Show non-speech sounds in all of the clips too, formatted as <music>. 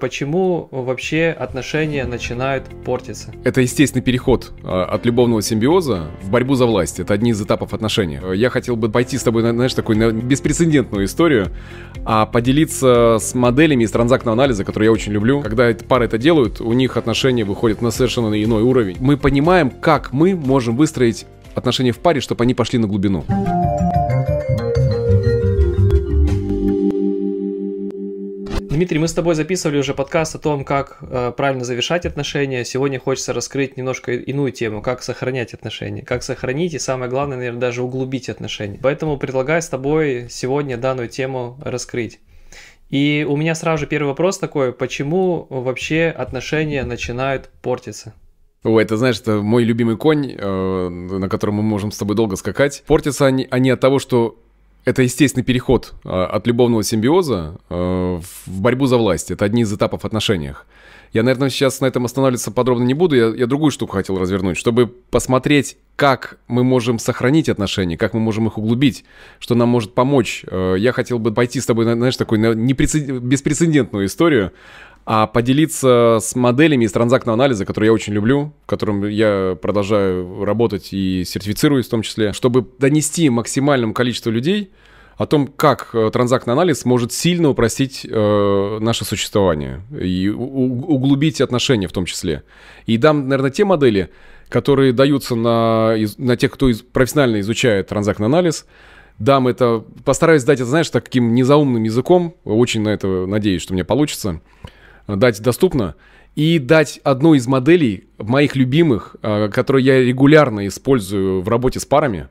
Почему вообще отношения начинают портиться? Это естественный переход а, от любовного симбиоза в борьбу за власть. Это одни из этапов отношений. Э, я хотел бы пойти с тобой, знаешь, такую беспрецедентную историю, а поделиться с моделями из транзактного анализа, которые я очень люблю. Когда пары это делают, у них отношения выходят на совершенно иной уровень. Мы понимаем, как мы можем выстроить отношения в паре, чтобы они пошли на глубину. Дмитрий, мы с тобой записывали уже подкаст о том, как э, правильно завершать отношения. Сегодня хочется раскрыть немножко иную тему, как сохранять отношения, как сохранить и самое главное, наверное, даже углубить отношения. Поэтому предлагаю с тобой сегодня данную тему раскрыть. И у меня сразу же первый вопрос такой, почему вообще отношения начинают портиться? Ой, это знаешь, это мой любимый конь, э, на котором мы можем с тобой долго скакать. Портятся они, они от того, что это естественный переход а, от любовного симбиоза а, в борьбу за власть. Это одни из этапов в отношениях. Я, наверное, сейчас на этом останавливаться подробно не буду. Я, я другую штуку хотел развернуть, чтобы посмотреть, как мы можем сохранить отношения, как мы можем их углубить, что нам может помочь. Э, я хотел бы пойти с тобой, знаешь, такую непрецед... беспрецедентную историю а поделиться с моделями из транзактного анализа, которые я очень люблю, в котором я продолжаю работать и сертифицируюсь в том числе, чтобы донести максимальному количеству людей о том, как э, транзактный анализ может сильно упростить э, наше существование и углубить отношения в том числе. И дам, наверное, те модели, которые даются на, на тех, кто из, профессионально изучает транзактный анализ. Дам это, постараюсь дать это, знаешь, таким незаумным языком. Очень на это надеюсь, что мне получится дать доступно. И дать одну из моделей моих любимых, э, которую я регулярно использую в работе с парами,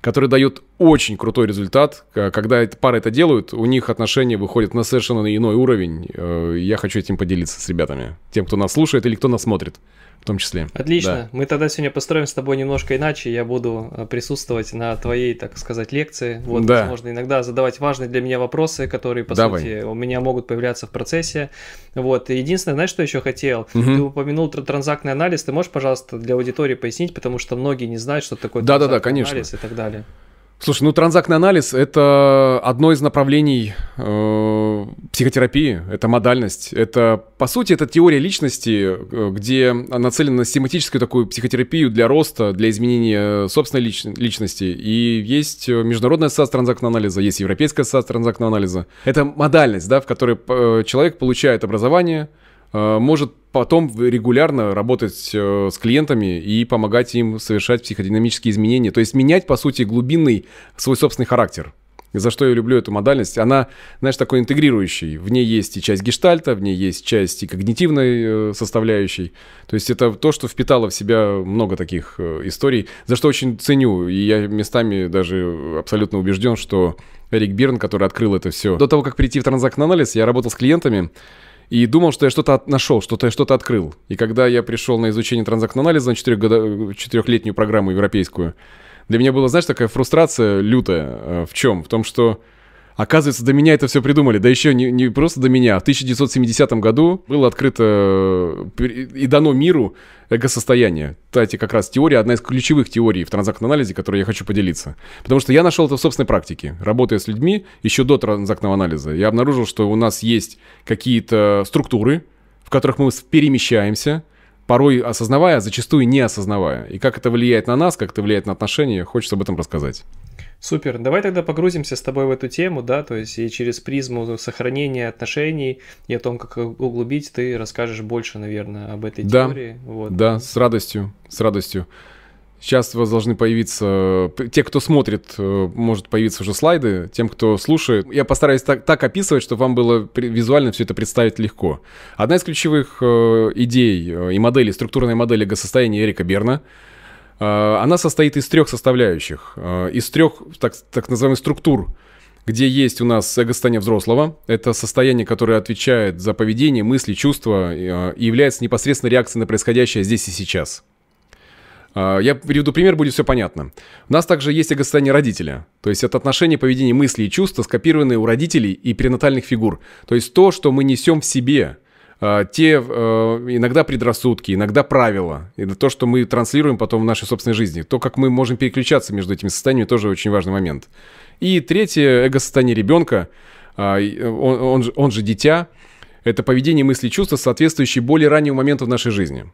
которая дают очень крутой результат. Э, когда пары это делают, у них отношения выходят на совершенно иной уровень. Э, я хочу этим поделиться с ребятами, тем, кто нас слушает или кто нас смотрит в том числе. Отлично. Да. Мы тогда сегодня построим с тобой немножко иначе. Я буду э, присутствовать на твоей, так сказать, лекции. Вот, да. возможно, иногда задавать важные для меня вопросы, которые, по Давай. сути, у меня могут появляться в процессе. Вот. единственное, знаешь, что еще хотел? Угу. Ты упомянул транзактный анализ. Ты можешь, пожалуйста, для аудитории пояснить, потому что многие не знают, что такое да, транзактный да, да, конечно. анализ и так далее. Слушай, ну транзактный анализ — это одно из направлений э, психотерапии, это модальность. Это, по сути, это теория личности, э, где нацелена на систематическую такую психотерапию для роста, для изменения э, собственной лич- личности. И есть э, международная ассоциация транзактного анализа, есть европейская ассоциация транзактного анализа. Это модальность, да, в которой человек получает образование — Э, может потом регулярно работать э, с клиентами и помогать им совершать психодинамические изменения. То есть менять, по сути, глубинный свой собственный характер. За что я люблю эту модальность. Она, знаешь, такой интегрирующий. В ней есть и часть гештальта, в ней есть часть и когнитивной э, составляющей. То есть это то, что впитало в себя много таких историй, за что очень ценю. И я местами даже абсолютно убежден, что Эрик Бирн, который открыл это все. До того, как прийти в транзактный анализ, я работал с клиентами, и думал, что я что-то нашел, что-то я что-то открыл. И когда я пришел на изучение транзактного анализа на четырехлетнюю э, программу европейскую, для меня была, знаешь, такая фрустрация лютая. Э, в чем? В том, что Оказывается, до меня это все придумали. Да еще не, не просто до меня. А в 1970 году было открыто э, и дано миру эго-состояние. Кстати, как раз теория, одна из ключевых теорий в транзактном анализе, которой я хочу поделиться. Потому что я нашел это в собственной практике. Работая с людьми еще до транзактного анализа, я обнаружил, что у нас есть какие-то структуры, в которых мы перемещаемся, порой осознавая, а зачастую не осознавая. И как это влияет на нас, как это влияет на отношения, хочется об этом рассказать. Супер. Давай тогда погрузимся с тобой в эту тему, да, то есть и через призму сохранения отношений и о том, как углубить, ты расскажешь больше, наверное, об этой да, теории. Вот. Да, с радостью, с радостью. Сейчас у вас должны появиться... Те, кто смотрит, э, может появиться уже слайды. Тем, кто слушает, я постараюсь так, так описывать, чтобы вам было визуально все это представить легко. Одна из ключевых э, идей э, и моделей, структурной модели состояния Эрика Берна — Э, она состоит из трех составляющих, э, из трех так, так называемых структур, где есть у нас состояние взрослого. Это состояние, которое отвечает за поведение, мысли, чувства и э, является непосредственно реакцией на происходящее здесь и сейчас. Я приведу пример, будет все понятно. У нас также есть состояние родителя. То есть это отношение поведение, мысли и чувства, скопированные у родителей и перинатальных фигур. То есть то, что мы несем в себе – Э, те э, иногда предрассудки, иногда правила. Это то, что мы транслируем потом в нашей собственной жизни. То, как мы можем переключаться между этими состояниями, тоже очень важный момент. И третье, эго-состояние ребенка, а, э, он, он, же, он же дитя, это поведение мысли и чувства, соответствующие более раннему моменту в нашей жизни.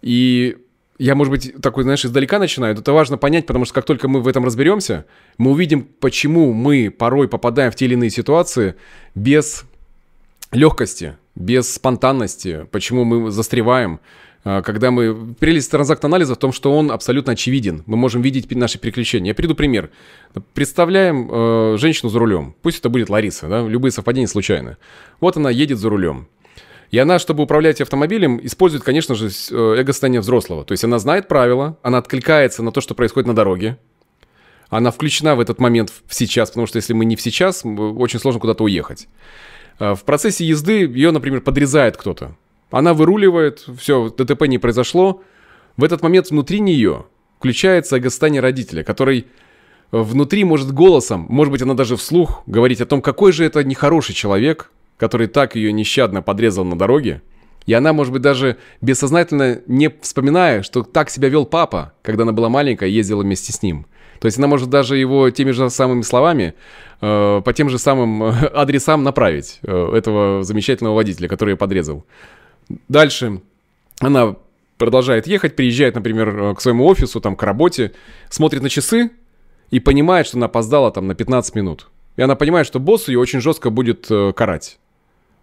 И я, может быть, такой, знаешь, издалека начинаю, это важно понять, потому что как только мы в этом разберемся, мы увидим, почему мы порой попадаем в те или иные ситуации без легкости, без спонтанности, почему мы застреваем, э, когда мы... Прелесть транзакт-анализа в том, что он абсолютно очевиден. Мы можем видеть наши переключения. Я приведу пример. Представляем э, женщину за рулем. Пусть это будет Лариса, да? любые совпадения случайны. Вот она едет за рулем. И она, чтобы управлять автомобилем, использует, конечно же, э, эго-состояние взрослого. То есть она знает правила, она откликается на то, что происходит на дороге. Она включена в этот момент в сейчас, потому что если мы не в сейчас, очень сложно куда-то уехать. А, в процессе езды ее, например, подрезает кто-то. Она выруливает, все, ДТП не произошло. В этот момент внутри нее включается гостание родителя, который внутри может голосом, может быть, она даже вслух говорить о том, какой же это нехороший человек, который так ее нещадно подрезал на дороге. И она, может быть, даже бессознательно не вспоминая, что так себя вел папа, когда она была маленькая и ездила вместе с ним – то есть она может даже его теми же самыми словами э, по тем же самым э, адресам направить э, этого замечательного водителя, который ее подрезал. Дальше она продолжает ехать, приезжает, например, к своему офису, там, к работе, смотрит на часы и понимает, что она опоздала там на 15 минут. И она понимает, что босс ее очень жестко будет карать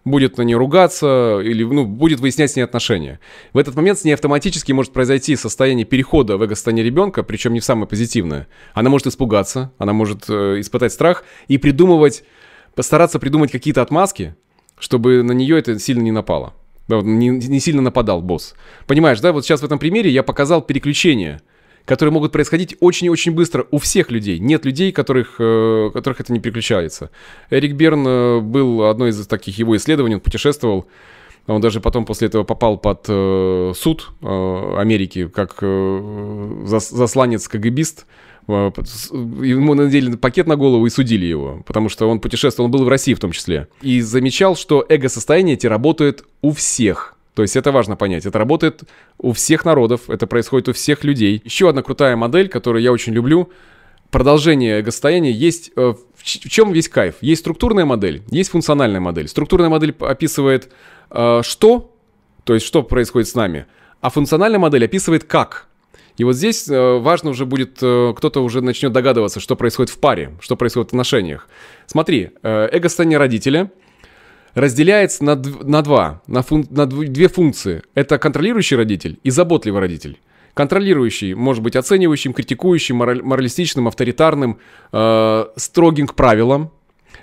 будет на нее ругаться или ну, будет выяснять с ней отношения. В этот момент с ней автоматически может произойти состояние перехода в эго-состояние ребенка, причем не в самое позитивное. Она может испугаться, она может э, испытать страх и придумывать, постараться придумать какие-то отмазки, чтобы на нее это сильно не напало. Не, не сильно нападал босс. Понимаешь, да, вот сейчас в этом примере я показал переключение которые могут происходить очень и очень быстро у всех людей. Нет людей, которых, э, которых это не приключается. Эрик Берн э, был одной из таких его исследований, он путешествовал. Он даже потом после этого попал под э, суд э, Америки как э, зас, засланец-кгбист. Э, ему надели пакет на голову и судили его, потому что он путешествовал, он был в России в том числе. И замечал, что эго-состояние эти работают у всех – то есть это важно понять. Это работает у всех народов, это происходит у всех людей. Еще одна крутая модель, которую я очень люблю, продолжение состояния. есть... Э, в чем весь кайф? Есть структурная модель, есть функциональная модель. Структурная модель описывает э, что, то есть что происходит с нами, а функциональная модель описывает как. И вот здесь э, важно уже будет, кто-то уже начнет догадываться, что происходит в паре, что происходит в отношениях. Смотри, эго родителя – разделяется на, на два, на, фун, на две функции. Это контролирующий родитель и заботливый родитель. Контролирующий может быть оценивающим, критикующим, мораль, моралистичным, авторитарным, э, строгим к правилам.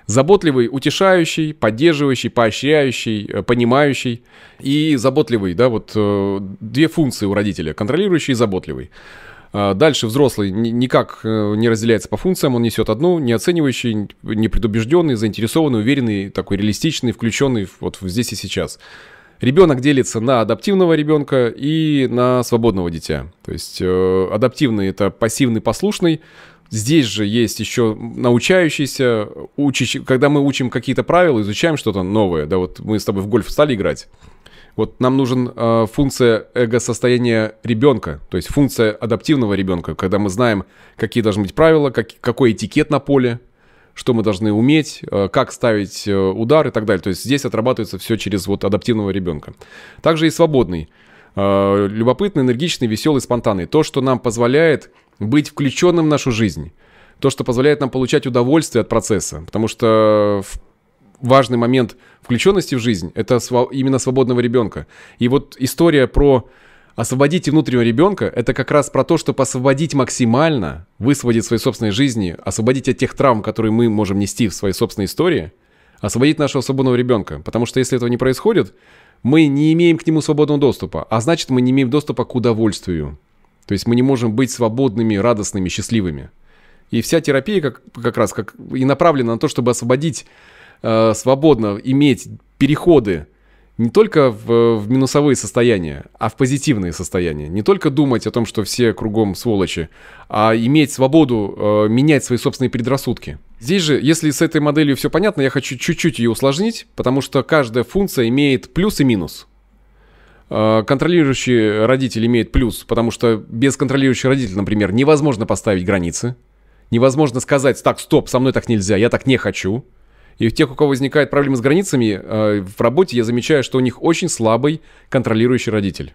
Заботливый, утешающий, поддерживающий, поощряющий, э, понимающий. И заботливый, да, вот э, две функции у родителя, контролирующий и заботливый. А, дальше взрослый никак э, не разделяется по функциям, он несет одну, не оценивающий, не предубежденный, заинтересованный, уверенный, такой реалистичный, включенный вот здесь и сейчас. Ребенок делится на адаптивного ребенка и на свободного дитя. То есть э, адаптивный это пассивный, послушный. Здесь же есть еще научающийся, учащий, когда мы учим какие-то правила, изучаем что-то новое. Да, вот мы с тобой в гольф стали играть. Вот нам нужен э, функция эго-состояния ребенка, то есть функция адаптивного ребенка, когда мы знаем, какие должны быть правила, как, какой этикет на поле, что мы должны уметь, э, как ставить э, удар и так далее. То есть здесь отрабатывается все через вот адаптивного ребенка. Также и свободный. Э, любопытный, энергичный, веселый, спонтанный. То, что нам позволяет быть включенным в нашу жизнь. То, что позволяет нам получать удовольствие от процесса. Потому что в важный момент включенности в жизнь – это именно свободного ребенка. И вот история про освободить внутреннего ребенка – это как раз про то, чтобы освободить максимально, высвободить своей собственной жизни, освободить от тех травм, которые мы можем нести в своей собственной истории, освободить нашего свободного ребенка. Потому что если этого не происходит, мы не имеем к нему свободного доступа, а значит, мы не имеем доступа к удовольствию. То есть мы не можем быть свободными, радостными, счастливыми. И вся терапия как, как раз как и направлена на то, чтобы освободить Э, свободно иметь переходы не только в, в минусовые состояния, а в позитивные состояния. Не только думать о том, что все кругом сволочи, а иметь свободу э, менять свои собственные предрассудки. Здесь же, если с этой моделью все понятно, я хочу чуть-чуть ее усложнить, потому что каждая функция имеет плюс и минус. Э, контролирующий родитель имеет плюс, потому что без контролирующего родителя, например, невозможно поставить границы, невозможно сказать, так, стоп, со мной так нельзя, я так не хочу – и у тех, у кого возникают проблемы с границами, э, в работе я замечаю, что у них очень слабый контролирующий родитель.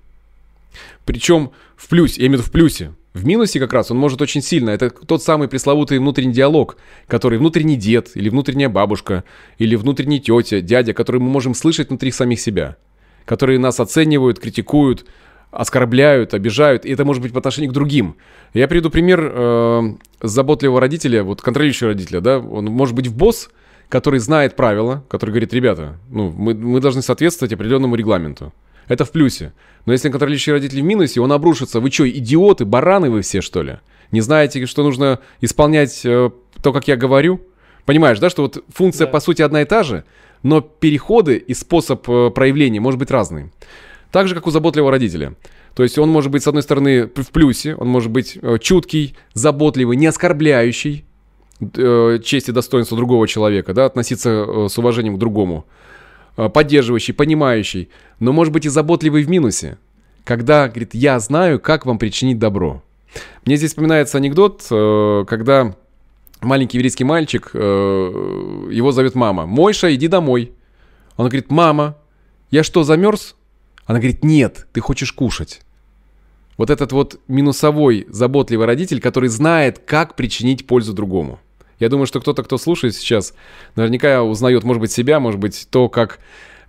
Причем в плюсе, я имею в виду в плюсе. В минусе как раз он может очень сильно. Это тот самый пресловутый внутренний диалог, который внутренний дед или внутренняя бабушка или внутренний тетя, дядя, который мы можем слышать внутри самих себя. Которые нас оценивают, критикуют, оскорбляют, обижают, и это может быть по отношению к другим. Я приведу пример э, заботливого родителя, вот контролирующего родителя, да, он может быть в босс, который знает правила, который говорит, ребята, ну, мы, мы должны соответствовать определенному регламенту. Это в плюсе. Но если контролирующий родитель в минусе, он обрушится. Вы что, идиоты, бараны вы все, что ли? Не знаете, что нужно исполнять э, то, как я говорю? Понимаешь, да, что вот функция, да. по сути, одна и та же, но переходы и способ э, проявления может быть разный. Так же, как у заботливого родителя. То есть он может быть, с одной стороны, в плюсе, он может быть э, чуткий, заботливый, не оскорбляющий, э, честь и достоинство другого человека, да, относиться э, с уважением к другому, э, поддерживающий, понимающий, но, может быть, и заботливый в минусе, когда, говорит, я знаю, как вам причинить добро. Мне здесь вспоминается анекдот, э, когда маленький еврейский мальчик, его зовет мама, «Мойша, иди домой». Он говорит, «Мама, я что, замерз?» Она говорит, «Нет, ты хочешь кушать». Вот этот вот минусовой, заботливый родитель, который знает, как причинить пользу другому. Я думаю, что кто-то, кто слушает сейчас, наверняка узнает, может быть, себя, может быть, то, как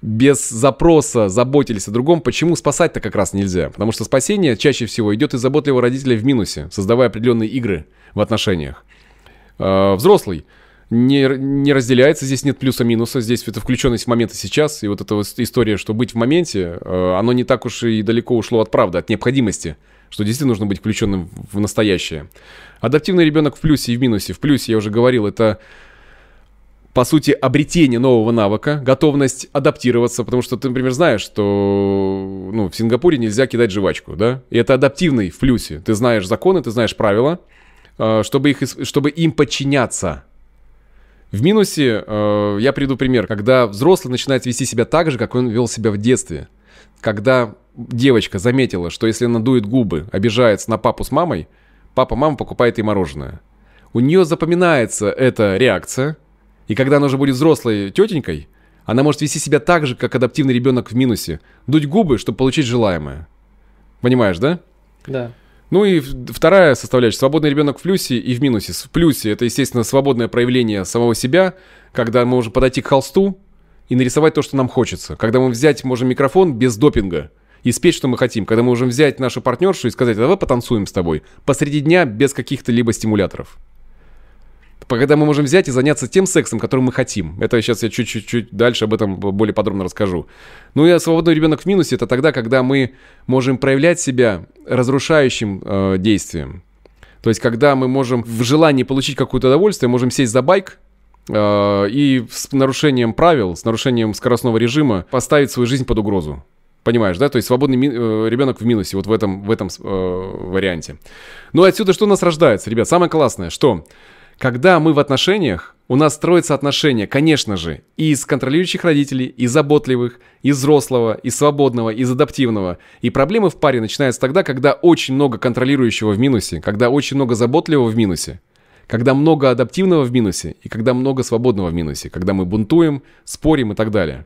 без запроса заботились о другом, почему спасать-то как раз нельзя? Потому что спасение чаще всего идет из заботливого родителя в минусе, создавая определенные игры в отношениях. А, взрослый не, не разделяется, здесь нет плюса-минуса, здесь это включенность в момент и сейчас, и вот эта вот история, что быть в моменте, э, оно не так уж и далеко ушло от правды, от необходимости, что действительно нужно быть включенным в настоящее. Адаптивный ребенок в плюсе и в минусе. В плюсе, я уже говорил, это по сути, обретение нового навыка, готовность адаптироваться, потому что ты, например, знаешь, что ну, в Сингапуре нельзя кидать жвачку, да? И это адаптивный в плюсе. Ты знаешь законы, ты знаешь правила, э, чтобы, их, чтобы им подчиняться – в минусе э, я приду пример, когда взрослый начинает вести себя так же, как он вел себя в детстве. Когда девочка заметила, что если она дует губы, обижается на папу с мамой, папа-мама покупает ей мороженое. У нее запоминается эта реакция, и когда она уже будет взрослой тетенькой, она может вести себя так же, как адаптивный ребенок в минусе. Дуть губы, чтобы получить желаемое. Понимаешь, да? Да. Ну и вторая составляющая. Свободный ребенок в плюсе и в минусе. В плюсе это, естественно, свободное проявление самого себя, когда мы можем подойти к холсту и нарисовать то, что нам хочется. Когда мы взять можем микрофон без допинга и спеть, что мы хотим. Когда мы можем взять нашу партнершу и сказать, «А давай потанцуем с тобой посреди дня без каких-то либо стимуляторов когда мы можем взять и заняться тем сексом, которым мы хотим. Это сейчас я чуть-чуть дальше об этом более подробно расскажу. Ну и свободный ребенок в минусе это тогда, когда мы можем проявлять себя разрушающим э, действием. То есть, когда мы можем в желании получить какое-то удовольствие, можем сесть за байк э, и с нарушением правил, с нарушением скоростного режима поставить свою жизнь под угрозу. Понимаешь, да? То есть свободный ми- э, ребенок в минусе, вот в этом, в этом э, варианте. Ну и отсюда что у нас рождается, ребят? Самое классное, что когда мы в отношениях, у нас строятся отношения, конечно же, и из контролирующих родителей, и заботливых, и взрослого, и свободного, и адаптивного. И проблемы в паре начинаются тогда, когда очень много контролирующего в минусе, когда очень много заботливого в минусе, когда много адаптивного в минусе и когда много свободного в минусе, когда мы бунтуем, спорим и так далее.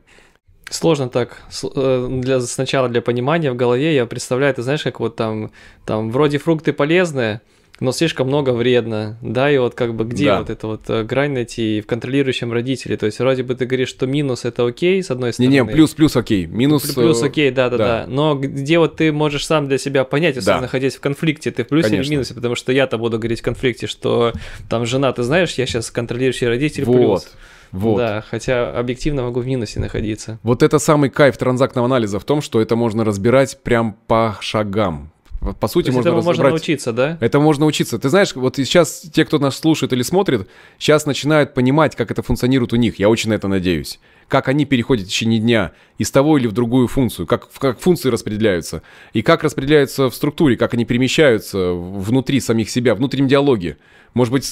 Сложно так. Э, для, сначала для понимания в голове я представляю, ты знаешь, как вот там, там вроде фрукты полезные, но слишком много вредно, да, и вот как бы где да. вот эта вот э, грань найти в контролирующем родителе, то есть вроде бы ты говоришь, что минус это окей, с одной стороны. Не-не, плюс, плюс окей, минус... Плюс, плюс э, окей, да-да-да, но где вот ты можешь сам для себя понять, если да. находясь в конфликте, ты в плюсе Конечно. или в минусе, потому что я-то буду говорить в конфликте, что там жена, ты знаешь, я сейчас контролирующий родитель вот. плюс. Вот. Да, хотя объективно могу в минусе находиться. Вот это самый кайф транзактного анализа в том, что это можно разбирать прям по шагам. По сути, можно этому можно научиться, да? Это можно учиться. Ты знаешь, вот сейчас те, кто нас слушает или смотрит, сейчас начинают понимать, как это функционирует у них. Я очень на это надеюсь. Как они переходят в течение дня из того или в другую функцию, как, как функции распределяются, и как распределяются в структуре, как они перемещаются внутри самих себя, внутреннем диалоге. Может быть,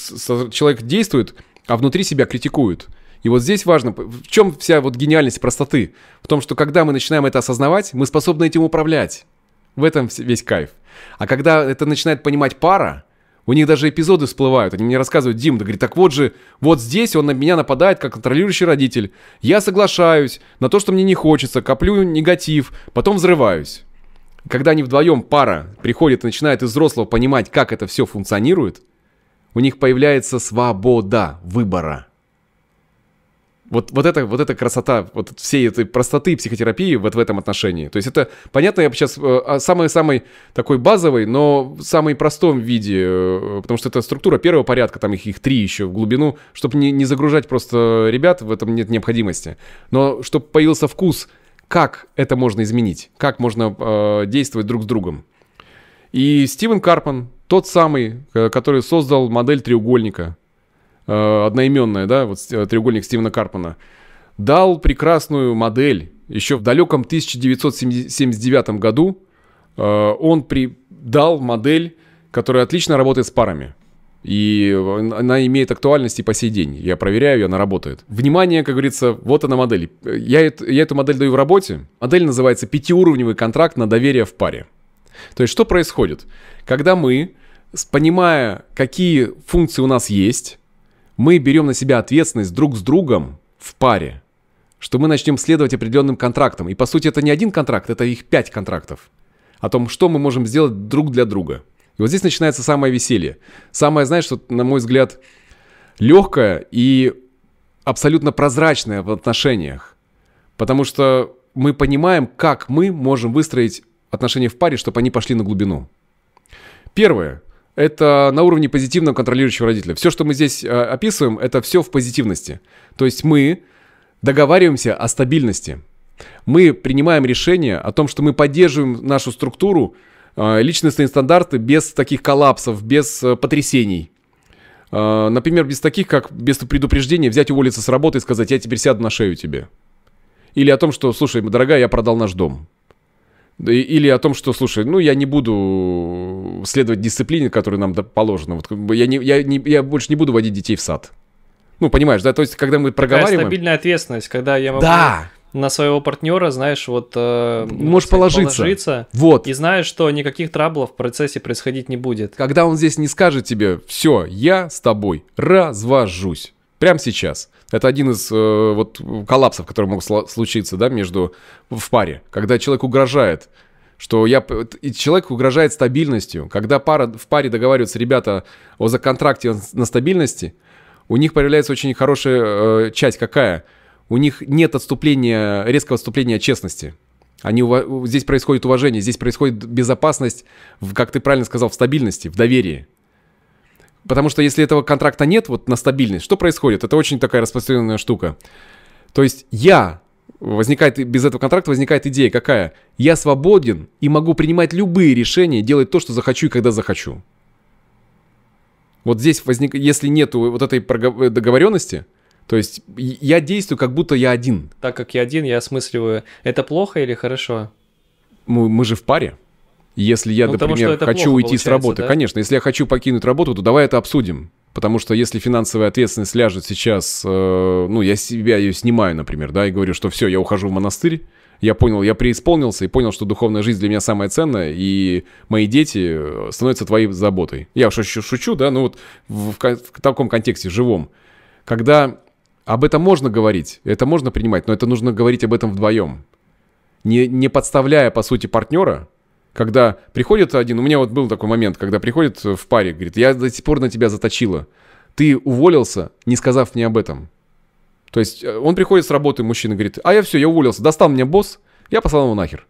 человек действует, а внутри себя критикует. И вот здесь важно, в чем вся вот гениальность простоты? В том, что когда мы начинаем это осознавать, мы способны этим управлять. В этом весь кайф. А когда это начинает понимать пара, у них даже эпизоды всплывают. Они мне рассказывают, Дим, да говорит, так вот же, вот здесь он на меня нападает, как контролирующий родитель. Я соглашаюсь на то, что мне не хочется, коплю негатив, потом взрываюсь. Когда они вдвоем, пара, приходит и начинает из взрослого понимать, как это все функционирует, у них появляется свобода выбора вот, вот, это, вот эта красота, вот всей этой простоты психотерапии вот в этом отношении. То есть это, понятно, я сейчас э, а, самый-самый такой базовый, но в самой простом виде, э, потому что это структура первого порядка, там их, их три еще в глубину, чтобы не, не загружать просто ребят, в этом нет необходимости. Но чтобы появился вкус, как это можно изменить, как можно э, действовать друг с другом. И Стивен Карпан тот самый, э, который создал модель треугольника – э, одноименная, да, вот э, треугольник Стивена Карпана, дал прекрасную модель. Еще в далеком 1979 году э, он при, дал модель, которая отлично работает с парами. И она имеет актуальность и по сей день. Я проверяю, и она работает. Внимание, как говорится, вот она модель. Я, я эту модель даю в работе. Модель называется «Пятиуровневый контракт на доверие в паре». То есть что происходит? Когда мы, понимая, какие функции у нас есть, мы берем на себя ответственность друг с другом в паре, что мы начнем следовать определенным контрактам. И по сути это не один контракт, это их пять контрактов. О том, что мы можем сделать друг для друга. И вот здесь начинается самое веселье. Самое, знаешь, что, на мой взгляд, легкое и абсолютно прозрачное в отношениях. Потому что мы понимаем, как мы можем выстроить отношения в паре, чтобы они пошли на глубину. Первое это на уровне позитивного контролирующего родителя. Все, что мы здесь э, описываем, это все в позитивности. То есть мы договариваемся о стабильности. Мы принимаем решение о том, что мы поддерживаем нашу структуру, э, личностные стандарты без таких коллапсов, без э, потрясений. например, без таких, как без предупреждения взять уволиться с работы и сказать, я теперь сяду на шею тебе. Или о том, что, слушай, дорогая, я продал наш дом. Или о том, что, слушай, ну я не буду следовать дисциплине, которая нам положена. Вот я, не, я, не, я больше не буду водить детей в сад. Ну, понимаешь, да? То есть, когда мы проговариваем... стабильная ответственность, когда я могу... Да! на своего партнера, знаешь, вот... Э, Можешь сказать, положиться. положиться. Вот. И знаешь, что никаких траблов в процессе происходить не будет. Когда он здесь не скажет тебе, все, я с тобой развожусь. Прямо сейчас. Это один из э, вот коллапсов, которые могут случиться, да, между в паре, когда человек угрожает, что я и человек угрожает стабильностью, когда пара в паре договариваются ребята о законтракте на стабильности, у них появляется очень хорошая э, часть какая, у них нет отступления резкого отступления от честности. Они, здесь происходит уважение, здесь происходит безопасность, в, как ты правильно сказал, в стабильности, в доверии. Потому что если этого контракта нет, вот на стабильность, что происходит? Это очень такая распространенная штука. То есть я возникает, без этого контракта возникает идея какая? Я свободен и могу принимать любые решения, делать то, что захочу и когда захочу. Вот здесь возник, если нету вот этой э, договоренности, то есть я действую, как будто я один. Так как я один, я осмысливаю, это плохо или хорошо? Мы, мы же в паре. Если я, ну, например, хочу уйти с работы, да? конечно, если я хочу покинуть работу, то давай это обсудим. Потому что если финансовая ответственность ляжет сейчас, э, ну, я себя ее снимаю, например, да, и говорю, что все, я ухожу в монастырь, я понял, я преисполнился и понял, что духовная жизнь для меня самая ценная, и мои дети э, становятся твоей заботой. Я шучу, шучу да, ну вот в, в, в таком контексте, живом. Когда об этом можно говорить, это можно принимать, но это нужно говорить об этом вдвоем. Не, не подставляя, по сути, партнера, когда приходит один, у меня вот был такой момент, когда приходит э, в паре, говорит, я до сих пор на тебя заточила, ты уволился, не сказав мне об этом. То есть э, он приходит с работы, мужчина говорит, а я все, я уволился, достал меня босс, я послал его нахер.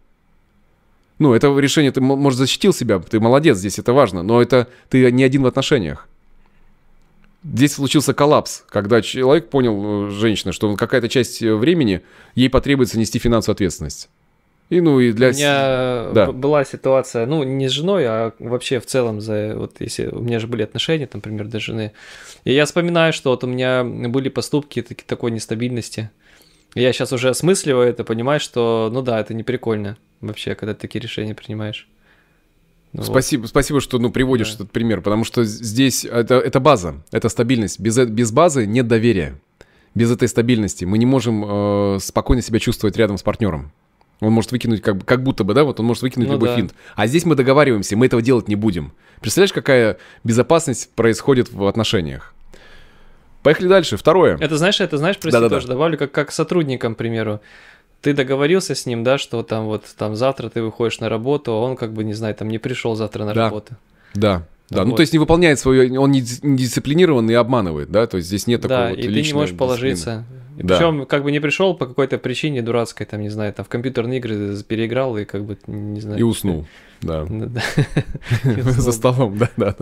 Ну, это решение, ты, может, защитил себя, ты молодец, здесь это важно, но это ты не один в отношениях. Здесь случился коллапс, когда человек понял, э, женщина, что какая-то часть времени ей потребуется нести финансовую ответственность. И ну и для... У меня да. была ситуация, ну не с женой, а вообще в целом за вот если у меня же были отношения, там, например, до жены. И я вспоминаю, что вот у меня были поступки таки, такой нестабильности. Я сейчас уже осмысливаю это, понимаю, что, ну да, это не прикольно вообще, когда ты такие решения принимаешь. Ну, спасибо, вот. спасибо, что ну, приводишь да. этот пример, потому что здесь это, это база, это стабильность. Без, без базы нет доверия. Без этой стабильности мы не можем э, спокойно себя чувствовать рядом с партнером. Он может выкинуть, как, как будто бы, да, вот он может выкинуть ну любой да. финт. А здесь мы договариваемся, мы этого делать не будем. Представляешь, какая безопасность происходит в отношениях? Поехали дальше. Второе. Это знаешь, это знаешь, прости, Да-да-да. тоже добавлю, как, как сотрудникам, к примеру. Ты договорился с ним, да, что там вот там завтра ты выходишь на работу, а он как бы, не знаю, там не пришел завтра на да. работу. Да. Да, ну, вот. ну то есть не выполняет свою, он не, не дисциплинирован и а обманывает, да, то есть здесь нет такого. да, вот и ты не можешь положиться, да. Причем как бы не пришел по какой-то причине дурацкой, там, не знаю, там в компьютерные игры переиграл и как бы, не знаю. И уснул, да. <laughs> <laughs> За столом, да, да,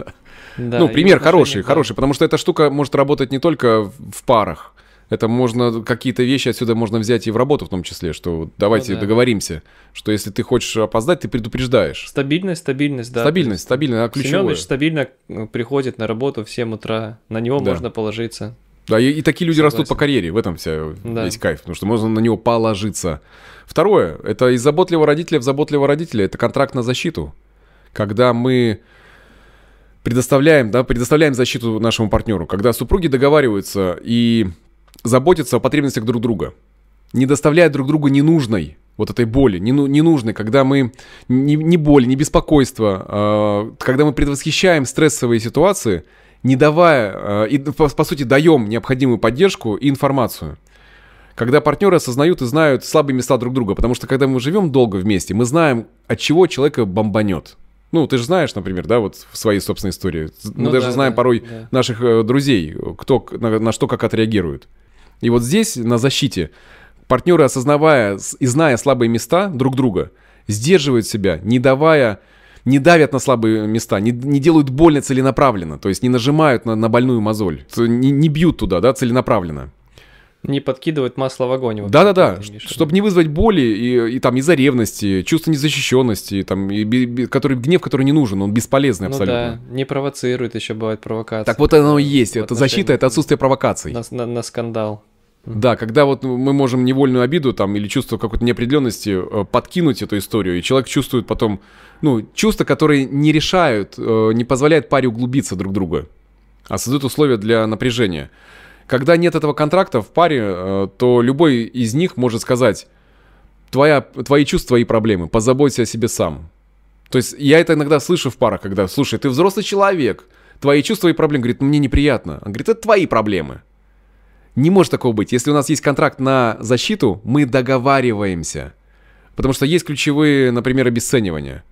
да. Ну, пример хороший, хороший, потому что эта штука может работать не только в парах. Это можно, какие-то вещи отсюда можно взять и в работу в том числе, что давайте ну, да. договоримся, что если ты хочешь опоздать, ты предупреждаешь. Стабильность, стабильность, да. Стабильность, стабильно, а ключевое. Семенович стабильно приходит на работу в 7 утра, на него да. можно положиться. Да, и, и такие люди Согласен. растут по карьере, в этом вся да. весь кайф, потому что можно на него положиться. Второе, это из заботливого родителя в заботливого родителя, это контракт на защиту. Когда мы предоставляем, да, предоставляем защиту нашему партнеру, когда супруги договариваются и заботятся о потребностях друг друга, не доставляя друг другу ненужной вот этой боли, не, нужной, когда мы не, не боль, не беспокойство, э, когда мы предвосхищаем стрессовые ситуации – не давая, э, и, по, сути, даем необходимую поддержку и информацию. Когда партнеры осознают и знают слабые места друг друга, потому что когда мы живем долго вместе, мы знаем, от чего человека бомбанет. Ну, ты же знаешь, например, да, вот в своей собственной истории. Мы ну, даже да, знаем да, порой да. наших э, друзей, кто на, на что как отреагирует. И вот здесь, на защите, партнеры, осознавая и зная слабые места друг друга, сдерживают себя, не давая не давят на слабые места, не, не делают больно целенаправленно, то есть не нажимают на, на больную мозоль, не, не бьют туда, да, целенаправленно. Не подкидывают масло в огонь. Да-да-да, чтобы не вызвать боли и, и там из-за ревности, чувство незащищенности, там, и, и, который, гнев, который не нужен, он бесполезный абсолютно. Ну да, не провоцирует, еще бывает провокация. Так вот оно и э, есть, это защита, это отсутствие провокаций. На, на, на скандал. Да, когда вот мы можем невольную обиду там или чувство какой-то неопределенности э, подкинуть эту историю, и человек чувствует потом, ну, чувства, которые не решают, э, не позволяют паре углубиться друг друга, а создают условия для напряжения. Когда нет этого контракта в паре, э, то любой из них может сказать, Твоя, твои чувства и проблемы, позаботься о себе сам. То есть я это иногда слышу в парах, когда, слушай, ты взрослый человек, твои чувства и проблемы, говорит, мне неприятно. Он говорит, это твои проблемы. Не может такого быть. Если у нас есть контракт на защиту, мы договариваемся. Потому что есть ключевые, например, обесценивания.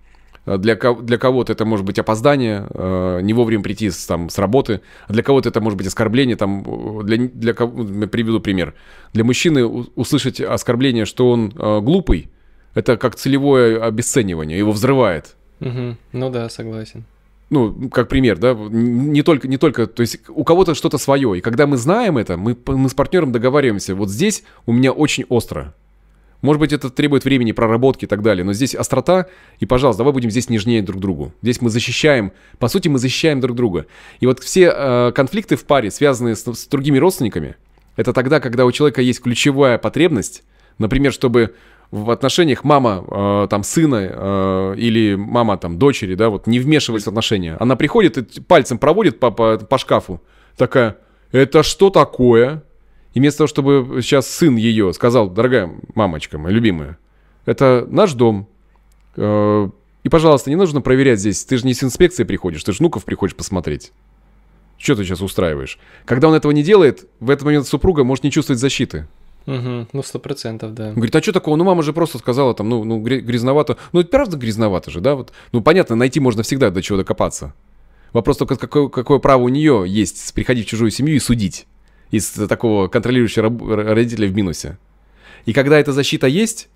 Э, для, для кого-то это может быть опоздание, э, не вовремя прийти с, там, с работы. Для кого-то это может быть оскорбление. Там, э, для, для, кого-то. приведу пример. Для мужчины услышать оскорбление, что он глупый, это как целевое обесценивание, его взрывает. Угу. Ну да, согласен ну, как пример, да, не только, не только, то есть у кого-то что-то свое. И когда мы знаем это, мы, мы с партнером договариваемся, вот здесь у меня очень остро. Может быть, это требует времени, проработки и так далее, но здесь острота, и, пожалуйста, давай будем здесь нежнее друг другу. Здесь мы защищаем, по сути, мы защищаем друг друга. И вот все э, конфликты в паре, связанные с, с другими родственниками, это тогда, когда у человека есть ключевая потребность, например, чтобы в отношениях мама э, там сына э, или мама там дочери, да, вот не вмешивались в отношения. Она приходит и пальцем проводит по, по, по шкафу, такая, это что такое? И вместо того, чтобы сейчас сын ее сказал, дорогая мамочка моя любимая, это наш дом. Э, и, пожалуйста, не нужно проверять здесь. Ты же не с инспекцией приходишь, ты же внуков приходишь посмотреть. Что ты сейчас устраиваешь? Когда он этого не делает, в этот момент супруга может не чувствовать защиты. Угу, ну, сто процентов, да. Говорит, а что такого? Ну, мама же просто сказала там, ну, ну грязновато. Ну, это правда грязновато же, да? Вот. Ну, понятно, найти можно всегда до чего докопаться. Вопрос только, какое, какое право у нее есть приходить в чужую семью и судить из такого контролирующего родителя в минусе. И когда эта защита есть,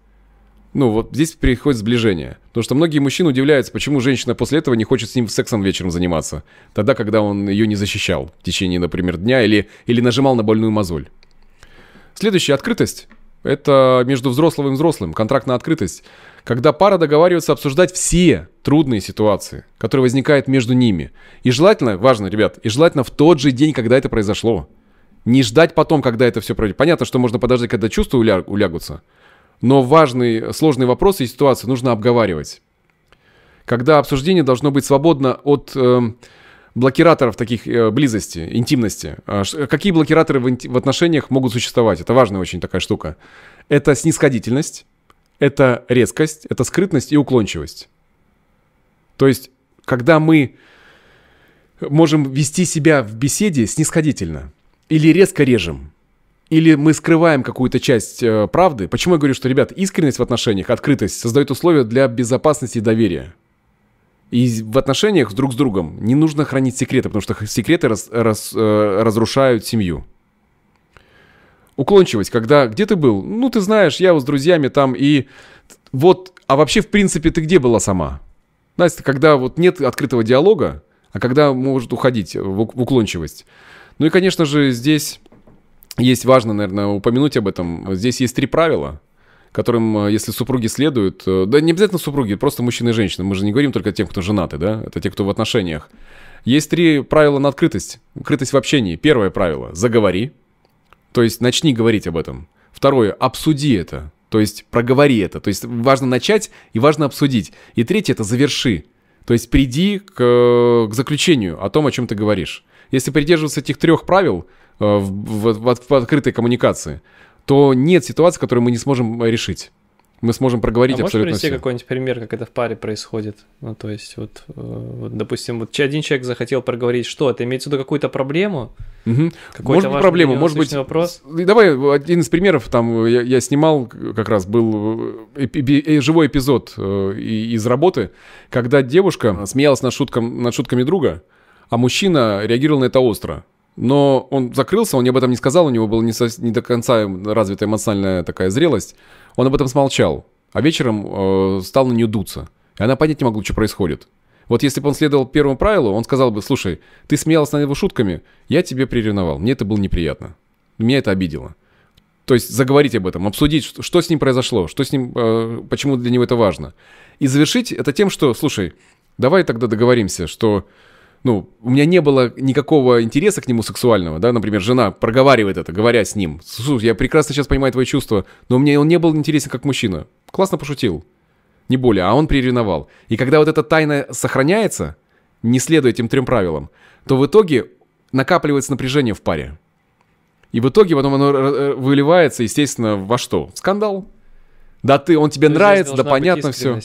ну, вот здесь приходит сближение. Потому что многие мужчины удивляются, почему женщина после этого не хочет с ним сексом вечером заниматься. Тогда, когда он ее не защищал в течение, например, дня или, или нажимал на больную мозоль. Следующая открытость. Это между взрослым и взрослым, контракт на открытость, когда пара договаривается обсуждать все трудные ситуации, которые возникают между ними. И желательно, важно, ребят, и желательно в тот же день, когда это произошло. Не ждать потом, когда это все пройдет. Понятно, что можно подождать, когда чувства уля- улягутся, но важные, сложные вопросы и ситуации нужно обговаривать. Когда обсуждение должно быть свободно от... Э, блокираторов таких э, близости, интимности. А э, какие блокираторы в, в отношениях могут существовать? Это важная очень такая штука. Это снисходительность, это резкость, это скрытность и уклончивость. То есть, когда мы можем вести себя в беседе снисходительно или резко режем, или мы скрываем какую-то часть э, правды. Почему я говорю, что, ребят, искренность в отношениях, открытость создает условия для безопасности и доверия. И в отношениях друг с другом не нужно хранить секреты, потому что секреты раз, раз, э, разрушают семью. Уклончивость, когда где ты был? Ну, ты знаешь, я вот с друзьями там и вот, а вообще, в принципе, ты где была сама? Настя, когда вот нет открытого диалога, а когда может уходить в уклончивость. Ну и, конечно же, здесь есть важно, наверное, упомянуть об этом. Здесь есть три правила которым, э, если супруги следуют, э, да не обязательно супруги, просто мужчины и женщины, мы же не говорим только о тех, кто женаты, да, это те, кто в отношениях. Есть три правила на открытость, открытость в общении. Первое правило – заговори, то есть начни говорить об этом. Второе – обсуди это, то есть проговори это, то есть важно начать и важно обсудить. И третье – это заверши, то есть приди к, к заключению о том, о чем ты говоришь. Если придерживаться этих трех правил э, в, в, в открытой коммуникации – то нет ситуации, которую мы не сможем э, решить. Мы сможем проговорить а абсолютно можешь все. какой-нибудь пример, как это в паре происходит? Ну, то есть, вот, э, вот допустим, вот один человек захотел проговорить что? Это имеется в виду какую-то проблему? Угу. Может быть, проблему, может быть... Вопрос? Давай один из примеров, там, я, я снимал как раз, был э, живой эпизод из работы, когда девушка смеялась над, шутком, над шутками друга, а мужчина реагировал на это остро но он закрылся, он мне об этом не сказал, у него была не, со, не до конца развитая эмоциональная такая зрелость. Он об этом смолчал, а вечером э, стал на нее дуться. И она понять не могла, что происходит. Вот если бы он следовал первому правилу, он сказал бы, слушай, ты смеялась над его шутками, я тебе приревновал, мне это было неприятно. Меня это обидело. То есть заговорить об этом, обсудить, что, что с ним произошло, что с ним, э, почему для него это важно. И завершить это тем, что, слушай, давай тогда договоримся, что ну, у меня не было никакого интереса к нему сексуального, да, например, жена проговаривает это, говоря с ним. Слушай, я прекрасно сейчас понимаю твои чувства, но мне он не был интересен как мужчина. Классно пошутил. Не более, а он приревновал. И когда вот эта тайна сохраняется, не следуя этим трем правилам, то в итоге накапливается напряжение в паре. И в итоге потом оно э, э, выливается, естественно, во что? В скандал. Да ты, он тебе то нравится, да понятно все.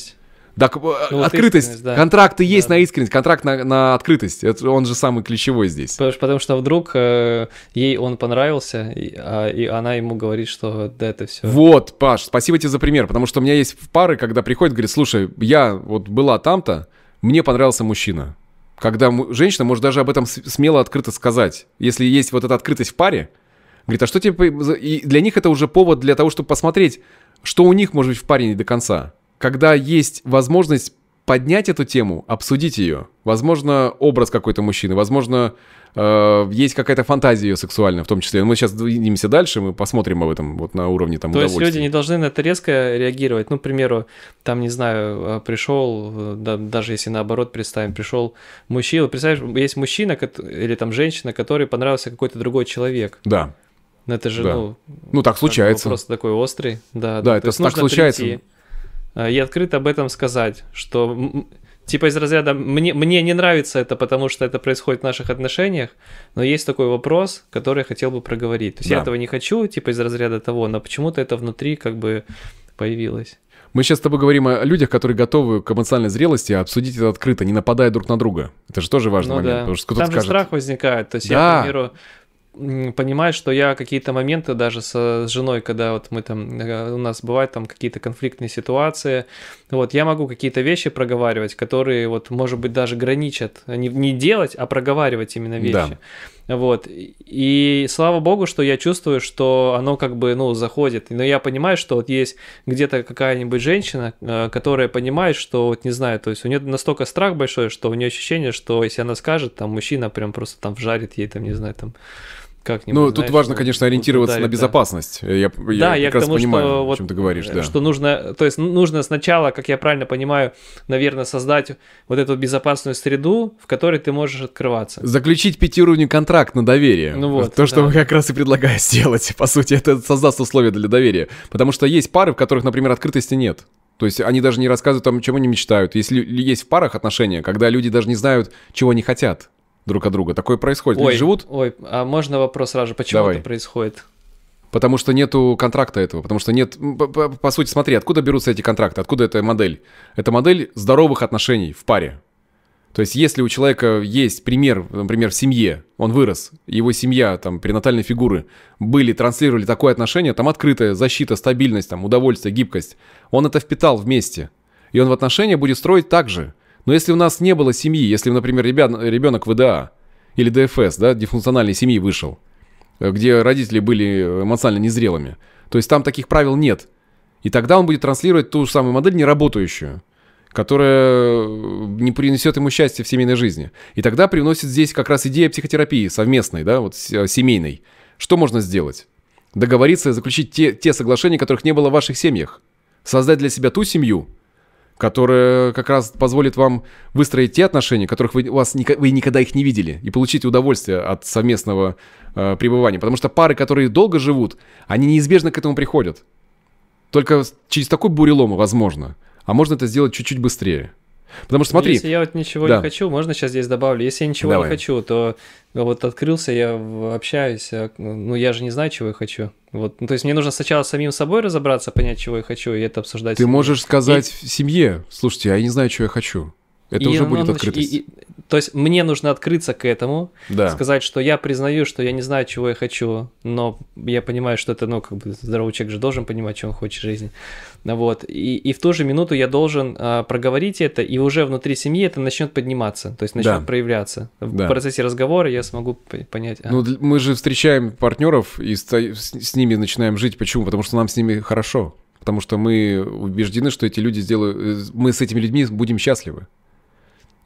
Так, э, ну, открытость. Вот да. Контракты есть да. на искренность, контракт на, на открытость. Это он же самый ключевой здесь. Потому, потому что вдруг э, ей он понравился, и, а, и она ему говорит, что да, это все. Вот, Паш, спасибо тебе за пример. Потому что у меня есть пары, когда приходят, говорят, слушай, я вот была там-то, мне понравился мужчина. Когда женщина может даже об этом смело, открыто сказать. Если есть вот эта открытость в паре, говорит, а что тебе... И для них это уже повод для того, чтобы посмотреть, что у них может быть в паре не до конца когда есть возможность поднять эту тему, обсудить ее. Возможно, образ какой-то мужчины, возможно, э, есть какая-то фантазия ее сексуальная, в том числе. Мы сейчас двинемся дальше, мы посмотрим об этом вот на уровне там То удовольствия. есть люди не должны на это резко реагировать. Ну, к примеру, там, не знаю, а, пришел, э, да, даже если наоборот представим, пришел мужчина, представляешь, есть мужчина или там женщина, которой понравился какой-то другой человек. Да. Но ну, это же, да. ну... Ну, так случается. Просто такой острый, да. Да, это так случается. Прийти Э, и открыто об этом сказать, что типа из разряда мне, мне не нравится это, потому что это происходит в наших отношениях, но есть такой вопрос, который я хотел бы проговорить. То есть да. я этого не хочу, типа из разряда того, но почему-то это внутри как бы появилось. Мы сейчас с тобой говорим о людях, которые готовы к эмоциональной зрелости а обсудить это открыто, не нападая друг на друга. Это же тоже важный ну, момент. Да. Потому что Там скажет... же страх возникает. То есть да. я, к примеру, понимаю, что я какие-то моменты даже со, с женой, когда вот мы там, э, у нас бывают там какие-то конфликтные ситуации, вот я могу какие-то вещи проговаривать, которые вот, может быть, даже граничат, э, не, не делать, а проговаривать именно вещи. Да. Вот. И слава богу, что я чувствую, что оно как бы, ну, заходит. Но я понимаю, что вот есть где-то какая-нибудь женщина, э, которая понимает, что вот, не знаю, то есть у нее настолько страх большой, что у нее ощущение, что если она скажет, там мужчина прям просто там вжарит ей, там, не знаю, там как-нибудь. Ну, тут важно, конечно, ориентироваться ударит, на безопасность. Да. Я, я да, я к тому, понимаю, что, вот, о чем ты говоришь. Да. Э, что нужно, то есть нужно сначала, как я правильно понимаю, наверное, создать вот эту безопасную среду, в которой ты можешь открываться. Заключить пятиуровневый контракт на доверие. Ну вот. То, да. что да. как раз и предлагаю <laughs> сделать. По сути, это создаст условия для доверия. Потому что есть пары, в которых, например, открытости нет. То есть они даже не рассказывают о том, чего они мечтают. Если есть в парах отношения, когда люди даже не знают, чего они хотят друг от друга. Такое происходит. Ой, Люди живут. Ой, а можно вопрос сразу же, почему Давай. это происходит? Потому что нету контракта этого, потому что нет... По, по, по сути, смотри, откуда берутся эти контракты, откуда эта модель? Это модель здоровых отношений в паре. То есть, если у человека есть пример, например, в семье, он вырос, его семья, там, перинатальные фигуры были, транслировали такое отношение, там открытая защита, стабильность, там, удовольствие, гибкость, он это впитал вместе. И он в отношения будет строить так же. Но если у нас не было семьи, если, например, ребят, ребенок ВДА или ДФС, да, дисфункциональной семьи вышел, э, где родители были э, эмоционально незрелыми, то есть там таких правил нет. И тогда он будет транслировать ту же самую модель неработающую, которая э, не принесет ему счастья в семейной жизни. И тогда приносит здесь как раз идея психотерапии совместной, да, вот семейной. Что можно сделать? Договориться, заключить те, те соглашения, которых не было в ваших семьях. Создать для себя ту семью – которая как раз позволит вам выстроить те отношения, которых вы, у вас вы никогда их не видели, и получить удовольствие от совместного э, пребывания. Потому что пары, которые долго живут, они неизбежно к этому приходят. Только через такой бурелом возможно. А можно это сделать чуть-чуть быстрее. Потому что смотри... Если я вот ничего да. не хочу, можно сейчас здесь добавлю? Если я ничего Давай. не хочу, то ну, вот открылся, я общаюсь, а, ну я же не знаю, чего я хочу. Вот, ну, то есть мне нужно сначала самим собой разобраться, понять, чего я хочу, и это обсуждать. Ты можешь сказать и... семье, слушайте, я не знаю, чего я хочу. Это и уже будет открытость. И, и, то есть мне нужно открыться к этому, да. сказать, что я признаю, что я не знаю, чего я хочу, но я понимаю, что это, ну, как бы здоровый человек же должен понимать, что он хочет в жизни. Вот. И, и в ту же минуту я должен а, проговорить это, и уже внутри семьи это начнет подниматься, то есть начнет да. проявляться. В да. процессе разговора я смогу понять. А. Ну, мы же встречаем партнеров и с, с ними начинаем жить. Почему? Потому что нам с ними хорошо потому что мы убеждены, что эти люди сделают, э, мы с этими людьми будем счастливы.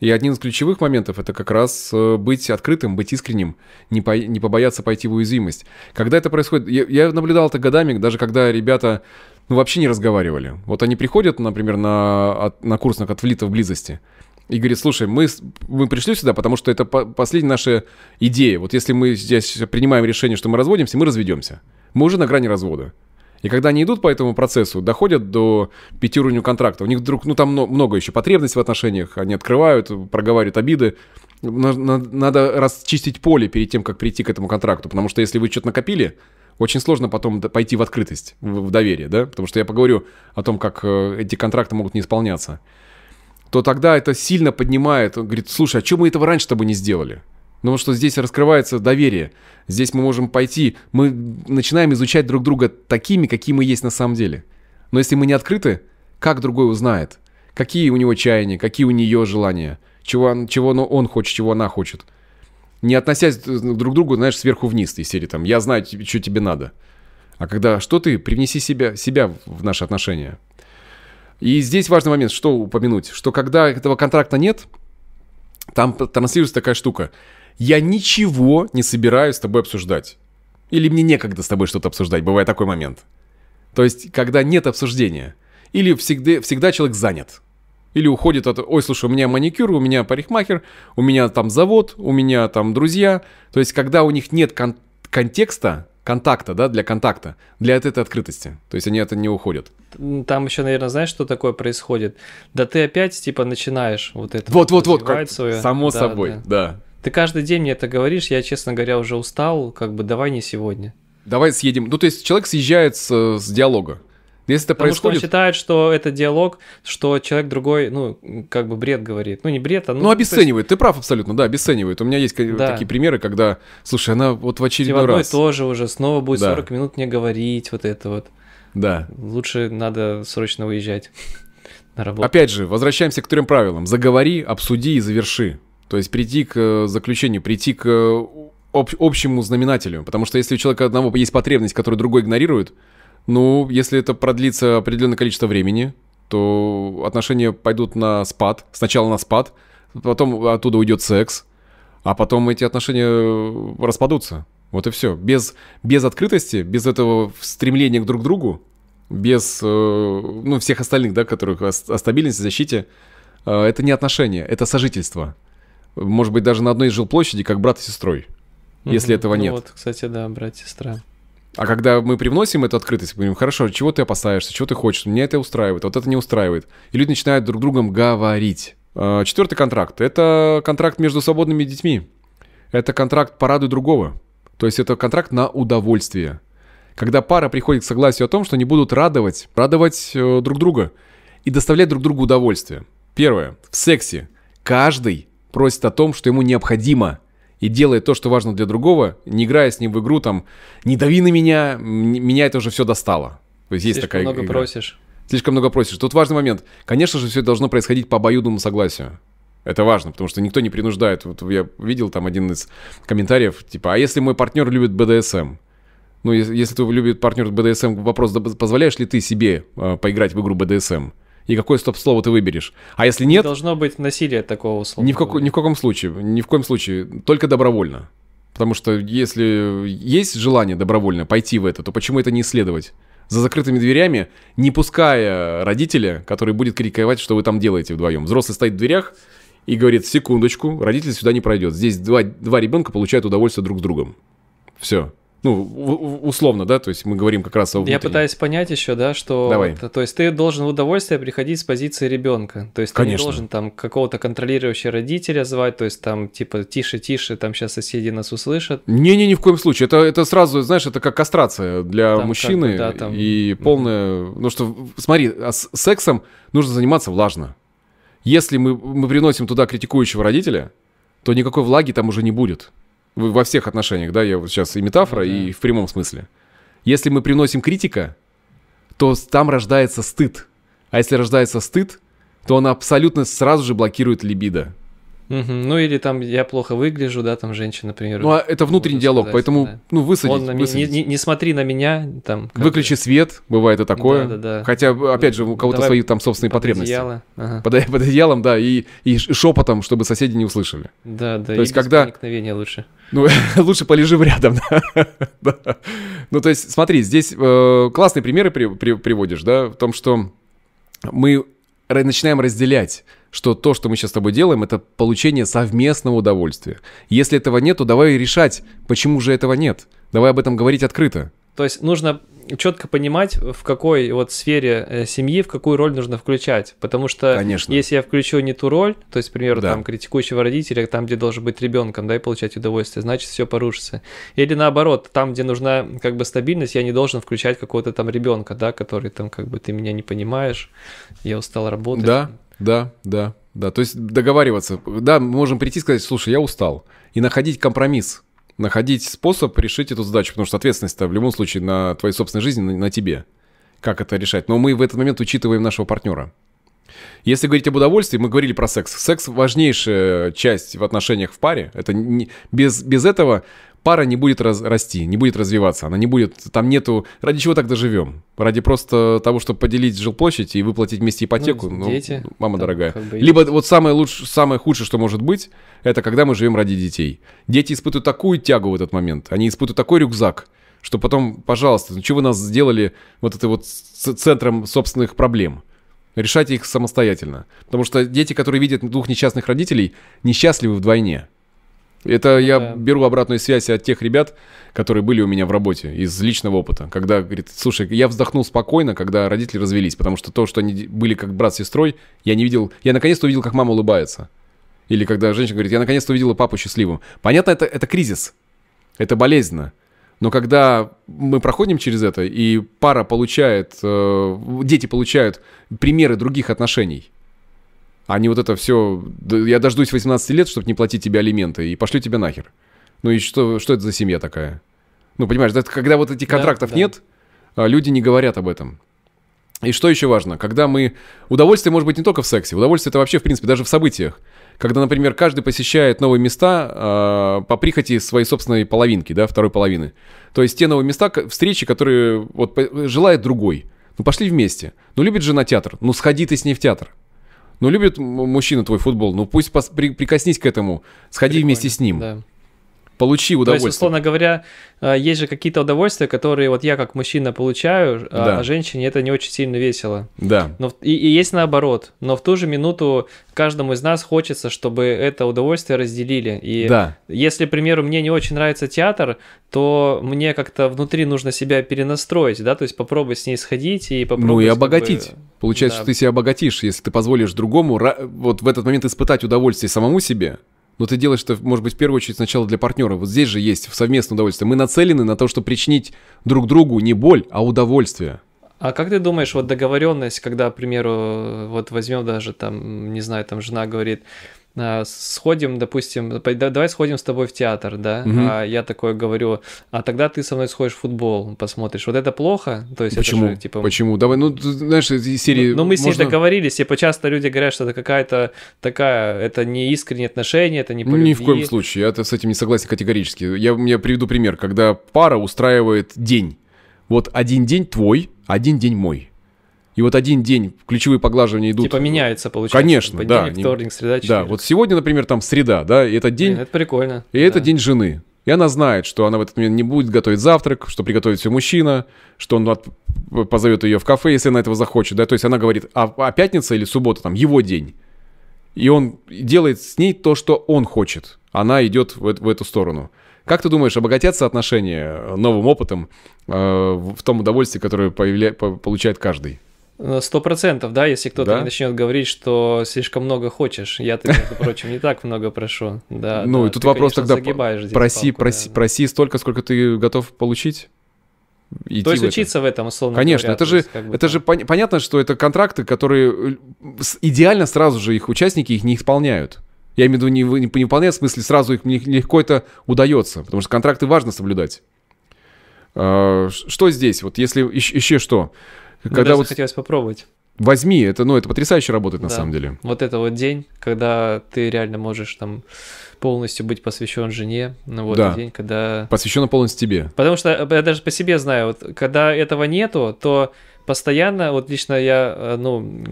И один из ключевых моментов это как раз э, быть открытым, быть искренним, не, по, не побояться пойти в уязвимость. Когда это происходит, я, я наблюдал это годами, даже когда ребята ну, вообще не разговаривали. Вот они приходят, например, на, от, на курс на Котфлита в близости и говорит, слушай, мы, мы пришли сюда, потому что это по последняя наша идея. Вот если мы здесь принимаем решение, что мы разводимся, мы разведемся. Мы уже на грани развода. И когда они идут по этому процессу, доходят до пяти уровней контракта. У них вдруг, ну там много еще потребностей в отношениях, они открывают, проговаривают обиды. Надо расчистить поле перед тем, как прийти к этому контракту, потому что если вы что-то накопили, очень сложно потом пойти в открытость, в доверие, да, потому что я поговорю о том, как э, эти контракты могут не исполняться то тогда это сильно поднимает. говорит, слушай, а что мы этого раньше-то бы не сделали? потому ну что здесь раскрывается доверие. Здесь мы можем пойти, мы начинаем изучать друг друга такими, какие мы есть на самом деле. Но если мы не открыты, как другой узнает? Какие у него чаяния, какие у нее желания? Чего, чего он хочет, чего она хочет? Не относясь друг к другу, знаешь, сверху вниз, из серии там «я знаю, что тебе надо». А когда «что ты?» привнеси себя, себя в наши отношения. И здесь важный момент, что упомянуть, что когда этого контракта нет, там транслируется такая штука – я ничего не собираюсь с тобой обсуждать. Или мне некогда с тобой что-то обсуждать, бывает такой момент. То есть, когда нет обсуждения. Или всегда, всегда человек занят. Или уходит от, ой, слушай, у меня маникюр, у меня парикмахер, у меня там завод, у меня там друзья. То есть, когда у них нет кон- контекста, контакта, да, для контакта, для этой открытости. То есть они это не уходят. Там еще, наверное, знаешь, что такое происходит? Да ты опять, типа, начинаешь вот это. Вот-вот-вот, вот, вот, как, свое. само да, собой, да. да. Ты каждый день мне это говоришь, я, честно говоря, уже устал, как бы давай не сегодня. Давай съедем. Ну, то есть человек съезжает с, с диалога. Если это Потому происходит... что он считает, что это диалог, что человек другой, ну, как бы бред говорит. Ну, не бред, а... Ну, ну обесценивает. Есть... Ты прав абсолютно, да, обесценивает. У меня есть да. такие примеры, когда, слушай, она вот в типа очередной и в раз... И тоже уже снова будет да. 40 минут мне говорить вот это вот. Да. Лучше надо срочно уезжать <laughs> на работу. Опять же, возвращаемся к трем правилам. Заговори, обсуди и заверши. То есть прийти к э, заключению, прийти к э, об, общему знаменателю. Потому что если у человека одного есть потребность, которую другой игнорирует, ну, если это продлится определенное количество времени, то отношения пойдут на спад. Сначала на спад, потом оттуда уйдет секс, а потом эти отношения э, распадутся. Вот и все. Без, без открытости, без этого стремления к друг другу, без ну, всех остальных, да, которых о, о стабильности, защите, это не отношения, это сожительство может быть, даже на одной жилплощади, как брат и сестрой, угу. если этого ну нет. Вот, кстати, да, брат и сестра. А когда мы привносим эту открытость, мы говорим, хорошо, чего ты опасаешься, чего ты хочешь, меня это устраивает, вот это не устраивает. И люди начинают друг с другом говорить. А, четвертый контракт – это контракт между свободными детьми. Это контракт «порадуй другого». То есть это контракт на удовольствие. Когда пара приходит к согласию о том, что они будут радовать, радовать э, друг друга и доставлять друг другу удовольствие. Первое. В сексе каждый просит о том, что ему необходимо, и делает то, что важно для другого, не играя с ним в игру, там, не дави на меня, меня это уже все достало. То есть Слишком есть такая много игра. просишь. Слишком много просишь. Тут важный момент. Конечно же, все это должно происходить по обоюдному согласию. Это важно, потому что никто не принуждает. Вот я видел там один из комментариев, типа, а если мой партнер любит БДСМ? Ну, если, если ты любит партнер БДСМ, вопрос, позволяешь ли ты себе э, поиграть в игру БДСМ? и какое стоп-слово ты выберешь. А если нет... Не должно быть насилие такого слова. Ни в, как, ни в каком случае, ни в коем случае, только добровольно. Потому что если есть желание добровольно пойти в это, то почему это не исследовать? За закрытыми дверями, не пуская родителя, который будет критиковать, что вы там делаете вдвоем. Взрослый стоит в дверях и говорит, секундочку, родитель сюда не пройдет. Здесь два, два ребенка получают удовольствие друг с другом. Все. Ну, условно, да, то есть мы говорим как раз о внутреннем. Я пытаюсь понять еще, да, что... Давай. Вот, то есть ты должен в удовольствие приходить с позиции ребенка. То есть Конечно. не должен там какого-то контролирующего родителя звать, то есть там типа тише-тише, там сейчас соседи нас услышат. Не-не, ни в коем случае. Это, это сразу, знаешь, это как кастрация для там мужчины. Да, там... И полное. Mm-hmm. Ну что, смотри, а с сексом нужно заниматься влажно. Если мы, мы приносим туда критикующего родителя, то никакой влаги там уже не будет во всех отношениях, да, я вот сейчас и метафора, mm-hmm. и в прямом смысле. Если мы приносим критика, то там рождается стыд. А если рождается стыд, то он абсолютно сразу же блокирует либидо. Ну или там я плохо выгляжу, да, там женщина, например. Ну а это внутренний диалог, сказать, поэтому да. ну высадить. Он на высадить. Не, не, не смотри на меня, там. Выключи это... свет, бывает и такое. Да, да, да. Хотя опять же у кого-то Давай свои там собственные под потребности. Одеяло. Ага. Под, под одеялом, да, и, и шепотом, чтобы соседи не услышали. Да, да. То есть когда. Проникновение лучше. Ну <laughs> лучше полежи рядом. <laughs> да. Ну то есть смотри, здесь э, классные примеры при, при, приводишь, да, в том, что мы начинаем разделять что то, что мы сейчас с тобой делаем, это получение совместного удовольствия. Если этого нет, то давай решать, почему же этого нет. Давай об этом говорить открыто. То есть нужно четко понимать, в какой вот сфере э, семьи, в какую роль нужно включать. Потому что Конечно. если я включу не ту роль, то есть, к примеру, да. там критикующего родителя, там, где должен быть ребенком, да, и получать удовольствие, значит, все порушится. Или наоборот, там, где нужна как бы стабильность, я не должен включать какого-то там ребенка, да, который там как бы ты меня не понимаешь, я устал работать. Да, да, да, да. То есть договариваться. Да, мы можем прийти и сказать, слушай, я устал. И находить компромисс находить способ решить эту задачу, потому что ответственность-то в любом случае на твоей собственной жизни, на, на тебе. Как это решать? Но мы в этот момент учитываем нашего партнера. Если говорить об удовольствии, мы говорили про секс. Секс важнейшая часть в отношениях в паре. Это не, без, без этого пара не будет раз, расти, не будет развиваться, она не будет, там нету, ради чего тогда живем? Ради просто того, чтобы поделить жилплощадь и выплатить вместе ипотеку? Ну, ну дети. Ну, мама там, дорогая. Как бы Либо вот самое лучше, самое худшее, что может быть, это когда мы живем ради детей. Дети испытывают такую тягу в этот момент, они испытывают такой рюкзак, что потом, пожалуйста, ну чего вы нас сделали вот это вот центром собственных проблем? Решайте их самостоятельно. Потому что дети, которые видят двух несчастных родителей, несчастливы вдвойне. Это я беру обратную связь от тех ребят, которые были у меня в работе из личного опыта. Когда, говорит, слушай, я вздохнул спокойно, когда родители развелись, потому что то, что они были как брат с сестрой, я не видел, я наконец-то увидел, как мама улыбается. Или когда женщина говорит, я наконец-то увидела папу счастливым. Понятно, это, это кризис, это болезненно. Но когда мы проходим через это, и пара получает, э, дети получают примеры других отношений – они а вот это все, я дождусь 18 лет, чтобы не платить тебе алименты, и пошлю тебя нахер. Ну и что, что это за семья такая? Ну, понимаешь, да, когда вот этих контрактов да, да. нет, а люди не говорят об этом. И что еще важно, когда мы... Удовольствие может быть не только в сексе, удовольствие это вообще, в принципе, даже в событиях. Когда, например, каждый посещает новые места э, по прихоти своей собственной половинки, да, второй половины. То есть те новые места, встречи, которые вот желает другой. Ну пошли вместе. Ну любит жена театр, ну сходи ты с ней в театр. Ну, любит мужчина твой футбол, ну пусть прикоснись к этому, сходи Прикольно. вместе с ним. Да. Получи удовольствие. То есть, условно говоря, э, есть же какие-то удовольствия, которые вот я как мужчина получаю, э, да. а женщине это не очень сильно весело. Да. Но, и, и есть наоборот. Но в ту же минуту каждому из нас хочется, чтобы это удовольствие разделили. И да. если, к примеру, мне не очень нравится театр, то мне как-то внутри нужно себя перенастроить, да, то есть попробовать с ней сходить и попробовать... Ну и обогатить. Как бы... Получается, да. что ты себя обогатишь, если ты позволишь другому вот в этот момент испытать удовольствие самому себе, но ты делаешь это, может быть, в первую очередь сначала для партнера. Вот здесь же есть совместное удовольствие. Мы нацелены на то, чтобы причинить друг другу не боль, а удовольствие. А как ты думаешь, вот договоренность, когда, к примеру, вот возьмем даже там, не знаю, там жена говорит, а, сходим, допустим, давай сходим с тобой в театр, да, угу. а я такое говорю, а тогда ты со мной сходишь в футбол, посмотришь, вот это плохо, то есть Почему? это же, типа... Почему? Давай, ну, знаешь, из серии... Ну, ну мы с можно... ней договорились, типа, часто люди говорят, что это какая-то такая, это не искренние отношения, это не по ну, любви. Ни в коем случае, я с этим не согласен категорически. Я, я приведу пример, когда пара устраивает день, вот один день твой, один день мой, и вот один день ключевые поглаживания идут. Типа меняется, получается. Конечно, типа да. Вторник, среда, четверг. Да, вот сегодня, например, там среда, да, и этот день... Блин, это прикольно. И да. это день жены. И она знает, что она в этот момент не будет готовить завтрак, что приготовит все мужчина, что он позовет ее в кафе, если она этого захочет, да, то есть она говорит, а, а пятница или суббота, там, его день. И он делает с ней то, что он хочет. Она идет в, в эту сторону. Как ты думаешь, обогатятся отношения новым опытом э, в том удовольствии, которое появля... получает каждый? Э, сто процентов, да, если кто-то да? начнет говорить, что слишком много хочешь. Я-то, между <laughs> прочим, не так много прошу. Да, ну, да. и тут ты, вопрос конечно, тогда проси, палку, проси, да, проси столько, сколько ты готов получить. Идти то есть в учиться это. в этом, условно Конечно, говоря, это же, как бы, это же понятно, что это контракты, которые э, идеально сразу же их участники их не исполняют. Я имею в виду не, не, не выполняют, в смысле сразу их легко это удается, потому что контракты важно соблюдать. А, что здесь? Вот если еще что? Когда вот... хотелось попробовать. Возьми, это, ну, это потрясающе работает да. на самом деле. Вот это вот день, когда ты реально можешь там полностью быть посвящен жене, ну вот да. день, когда... Посвящен полностью тебе. Потому что э, я даже по себе знаю, вот когда этого нету, то постоянно, вот лично я, э, ну,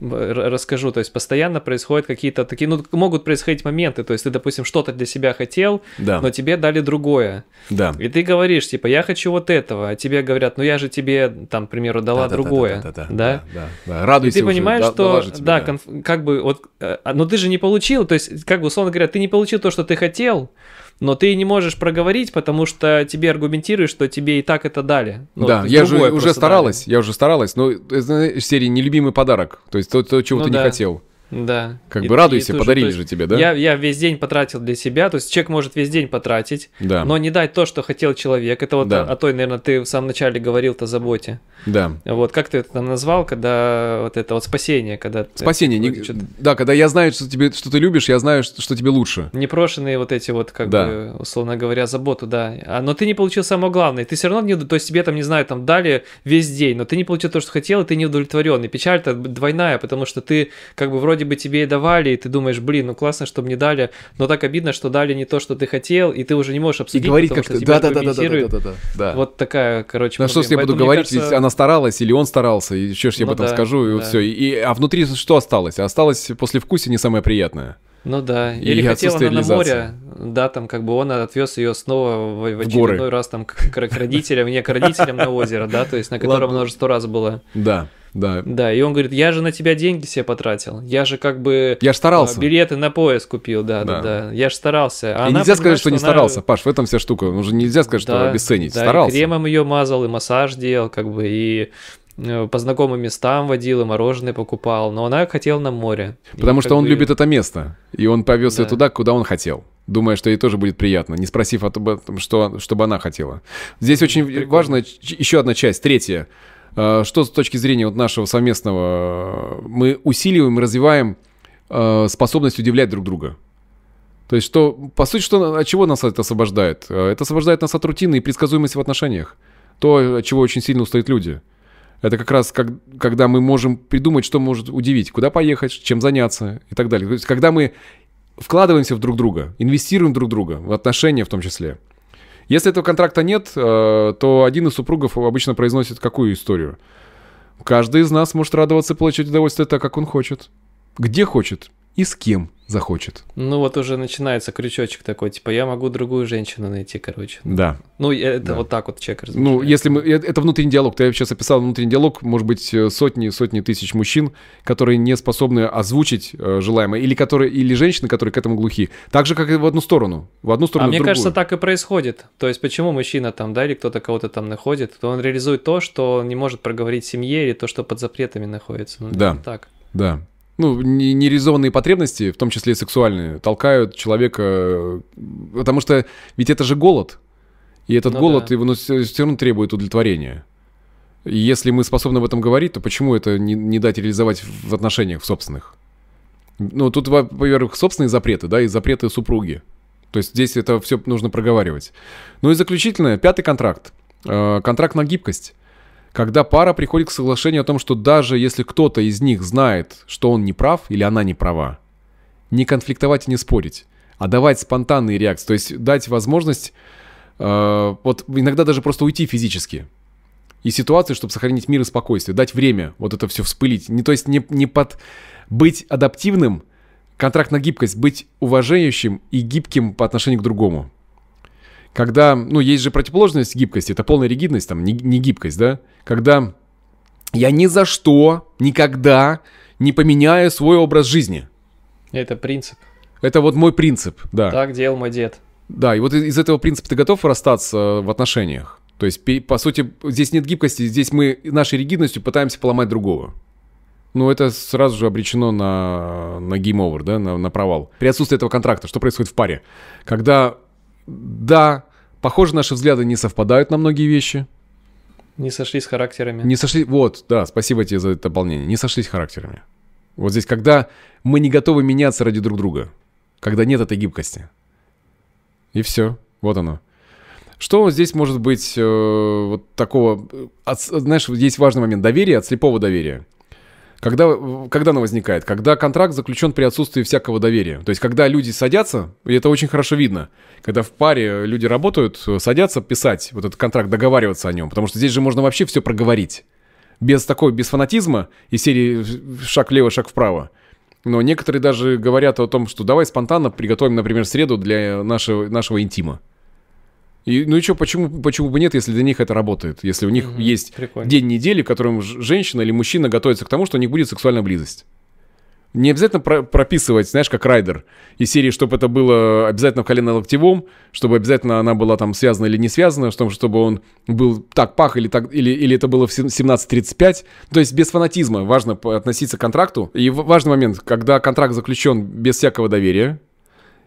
расскажу, то есть постоянно происходят какие-то такие, ну, могут происходить моменты, то есть ты, допустим, что-то для себя хотел, да. но тебе дали другое. Да. И ты говоришь, типа, я хочу вот этого, а тебе говорят, ну, я же тебе, там, к примеру, дала да, другое. Да, да, да, да, да, да, да. Радуйся И ты понимаешь, уже, что, тебе, да, да. Конф, как бы, вот, э, а, но ты же не получил, то есть, как бы, условно говоря, ты не получил то, что ты хотел, но ты не можешь проговорить, потому что тебе аргументируешь, что тебе и так это дали. Ну, да, я же уже старалась, дали. я уже старалась, но из э, серии нелюбимый подарок, то есть то, то чего ну, ты да. не хотел. Да. Как и, бы радуйся, и подарили же, же тебе, да? Я, я весь день потратил для себя, то есть человек может весь день потратить, да. но не дать то, что хотел человек. Это вот да. о, о той, наверное, ты в самом начале говорил-то заботе. Да. Вот как ты это там назвал, когда вот это вот спасение, когда... Спасение, ты, не... да, когда я знаю, что, тебе, что ты любишь, я знаю, что, что тебе лучше. Непрошенные вот эти вот, как да. бы, условно говоря, заботу, да. А, но ты не получил самое главное, ты все равно не... То есть тебе там, не знаю, там дали весь день, но ты не получил то, что хотел, и ты не удовлетворен. И печаль-то двойная, потому что ты как бы вроде вроде бы тебе и давали, и ты думаешь, блин, ну классно, что мне дали, но так обидно, что дали не то, что ты хотел, и ты уже не можешь обсудить. И говорить как что да, да, да, да, да, да, да, да, да. Вот такая, короче, На что с ней буду говорить, кажется... если она старалась или он старался, и что ж я ну, об да, скажу, и да. вот все. И, а внутри что осталось? Осталось после послевкусие не самое приятное. Ну да, или и хотела она на море, да, там как бы он отвез ее снова в, в очередной в раз там к, к родителям, не к родителям на озеро, да, то есть на котором она уже сто раз была. Да. Да. Да, и он говорит, я же на тебя деньги себе потратил, я же как бы... Я же старался. А, билеты на поезд купил, да, да, да, я же старался. А и нельзя сказать, что, что не она... старался, Паш, в этом вся штука, уже ну нельзя сказать, да, что обесценить, да, старался. И кремом ее мазал, и массаж делал, как бы, и э, по знакомым местам водил и мороженое покупал, но она хотела на море. Потому и что он бы... любит это место, и он повез да. ее туда, куда он хотел, думая, что ей тоже будет приятно, не спросив о том, что, что бы она хотела. Здесь очень Прикольно. важна еще одна часть, третья. Э, что с точки зрения вот нашего совместного? Э, мы усиливаем, развиваем э, способность удивлять друг друга. То есть, что, по сути, что, от чего нас это освобождает? Это освобождает нас от рутины и предсказуемости в отношениях. То, от чего очень сильно устают люди. Это как раз как, когда мы можем придумать, что может удивить, куда поехать, чем заняться и так далее. То есть, когда мы вкладываемся в друг друга, инвестируем в друг друга, в отношения в том числе – если этого контракта нет, э, то один из супругов обычно произносит какую историю? Каждый из нас может радоваться и получать удовольствие так, как он хочет. Где хочет и с кем захочет. Ну вот уже начинается крючочек такой, типа я могу другую женщину найти, короче. Да. Ну это да. вот так вот человек ну, размышляет. Ну если мы, э, это внутренний диалог, ты сейчас описал внутренний диалог, может быть э, сотни, сотни тысяч мужчин, которые не способны озвучить э, желаемое, или которые, или женщины, которые к этому глухи. Так же, как и в одну сторону, в одну сторону. А в мне другую. кажется, так и происходит. То есть почему мужчина там, да, или кто-то кого-то там находит, то он реализует то, что он не может проговорить семье, или то, что под запретами находится. Ну, да. Так. Да ну, нерезонные потребности, в том числе и сексуальные, толкают человека, потому что ведь это же голод, и этот ну, голод да. его ну, все равно требует удовлетворения. И если мы способны об этом говорить, то почему это не, не дать реализовать в отношениях в собственных? Ну, тут, во-первых, собственные запреты, да, и запреты супруги. То есть здесь это все нужно проговаривать. Ну и заключительное, пятый контракт. Э, контракт на гибкость когда пара приходит к соглашению о том, что даже если кто-то из них знает, что он не прав или она не права, не конфликтовать и не спорить, а давать спонтанные реакции, то есть дать возможность э, вот иногда даже просто уйти физически и ситуации, чтобы сохранить мир и спокойствие, дать время вот это все вспылить, не то есть не не под быть адаптивным, контракт на гибкость, быть уважающим и гибким по отношению к другому когда, ну, есть же противоположность гибкости, это полная ригидность, там, не, не гибкость, да, когда я ни за что, никогда не поменяю свой образ жизни. Это принцип. Это вот мой принцип, да. Так делал мой дед. Да, и вот из этого принципа ты готов расстаться э, в отношениях? То есть, по сути, здесь нет гибкости, здесь мы нашей ригидностью пытаемся поломать другого. Ну, это сразу же обречено на, на game over, да, на, на провал. При отсутствии этого контракта, что происходит в паре? Когда да, похоже, наши взгляды не совпадают на многие вещи. Не сошлись характерами. Не сошлись, вот, да, спасибо тебе за это дополнение. Не сошлись характерами. Вот здесь, когда мы не готовы меняться ради друг друга, когда нет этой гибкости. И все, вот оно. Что здесь может быть э, вот такого, э, от, знаешь, здесь важный момент доверия, от слепого доверия. Когда, когда она возникает? Когда контракт заключен при отсутствии всякого доверия. То есть, когда люди садятся, и это очень хорошо видно, когда в паре люди работают, садятся писать вот этот контракт, договариваться о нем, потому что здесь же можно вообще все проговорить. Без такой, без фанатизма и серии шаг влево, шаг вправо. Но некоторые даже говорят о том, что давай спонтанно приготовим, например, среду для нашего, нашего интима. И, ну и что, почему, почему бы нет, если для них это работает? Если у них угу, есть прикольно. день недели, в котором женщина или мужчина готовится к тому, что у них будет сексуальная близость. Не обязательно про- прописывать, знаешь, как райдер из серии, чтобы это было обязательно в колено-локтевом, чтобы обязательно она была там связана или не связана, чтобы он был так пах или, так, или, или это было в 17.35. То есть без фанатизма важно относиться к контракту. И важный момент, когда контракт заключен без всякого доверия,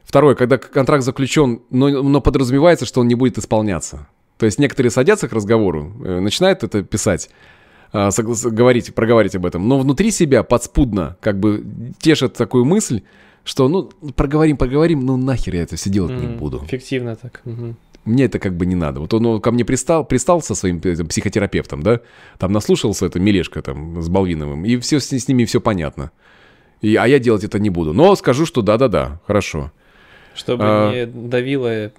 Второе, когда контракт заключен, но, но подразумевается, что он не будет исполняться. То есть некоторые садятся к разговору, э, начинают это писать, а, говорить, проговорить об этом, но внутри себя подспудно как бы тешат такую мысль, что ну проговорим, проговорим, ну нахер я это все делать mm, не буду. Эффективно так. Угу. Мне это как бы не надо. Вот он, он ко мне пристал, пристал со своим этим, психотерапевтом, да, там наслушался это Мелешка там с Балвиновым, и все с, с ними все понятно. И, а я делать это не буду. Но скажу, что да-да-да, хорошо. Чтобы а, не давило. Э,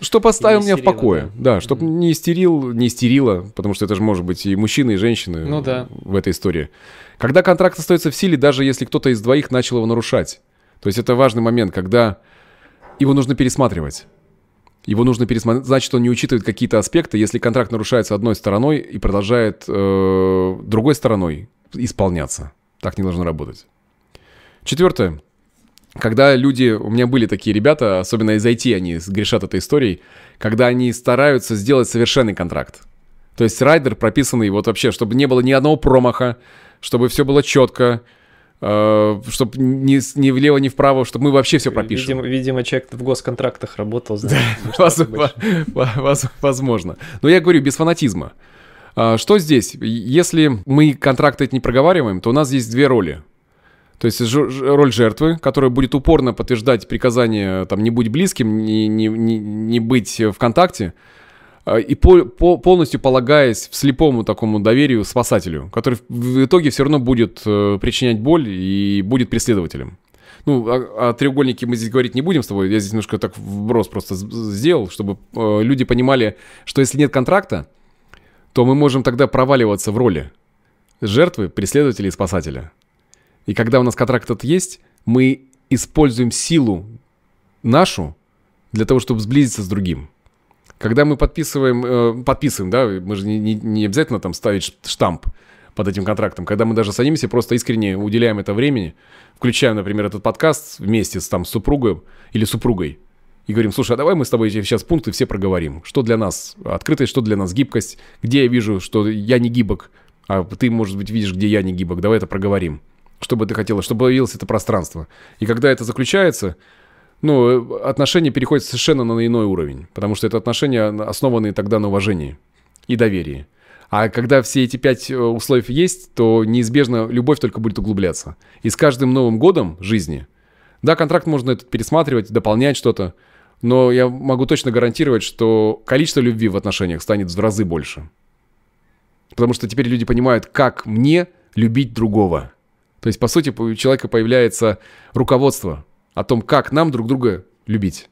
чтобы поставил меня в покое. Да, да чтобы mm-hmm. не истерил, не истерила, потому что это же может быть и мужчина, и женщина ну, да. в этой истории. Когда контракт остается в силе, даже если кто-то из двоих начал его нарушать. То есть это важный момент, когда его нужно пересматривать. Его нужно пересмотреть, значит, он не учитывает какие-то аспекты, если контракт нарушается одной стороной и продолжает э, другой стороной исполняться. Так не должно работать. Четвертое когда люди, у меня были такие ребята, особенно из IT, они грешат этой историей, когда они стараются сделать совершенный контракт. То есть райдер прописанный вот вообще, чтобы не было ни одного промаха, чтобы все было четко, э, чтобы ни, ни влево, ни вправо, чтобы мы вообще все пропишем. Видимо, видимо человек в госконтрактах работал. <laughs> возможно. Но я говорю, без фанатизма. А что здесь? Если мы контракты не проговариваем, то у нас есть две роли – то есть роль жертвы, которая будет упорно подтверждать приказание там, не быть близким, не, не, не, не быть в контакте, э, и по, по, полностью полагаясь в слепому такому доверию спасателю, который в итоге все равно будет э, причинять боль и будет преследователем. Ну, о, а, о а треугольнике мы здесь говорить не будем с тобой. Я здесь немножко так вброс просто сделал, чтобы э, люди понимали, что если нет контракта, то мы можем тогда проваливаться в роли жертвы, преследователя и спасателя. И когда у нас контракт этот есть, мы используем силу нашу для того, чтобы сблизиться с другим. Когда мы подписываем, э, подписываем, да, мы же не, не, не обязательно там ставить штамп под этим контрактом. Когда мы даже садимся, просто искренне уделяем это времени, включаем, например, этот подкаст вместе с там супругом или супругой, и говорим, слушай, а давай мы с тобой сейчас пункты все проговорим. Что для нас открытость, что для нас гибкость, где я вижу, что я не гибок, а ты, может быть, видишь, где я не гибок, давай это проговорим. Что бы ты хотела? Чтобы появилось это пространство. И когда это заключается, ну, э, отношения переходят совершенно на иной уровень. Потому что это отношения, основанные тогда на уважении и доверии. А когда все эти пять э, условий есть, то неизбежно любовь только будет углубляться. И с каждым новым годом жизни, да, контракт можно этот пересматривать, дополнять что-то, но я могу точно гарантировать, что количество любви в отношениях станет в разы больше. Потому что теперь люди понимают, как мне любить другого – то есть, по сути, у человека появляется руководство о том, как нам друг друга любить.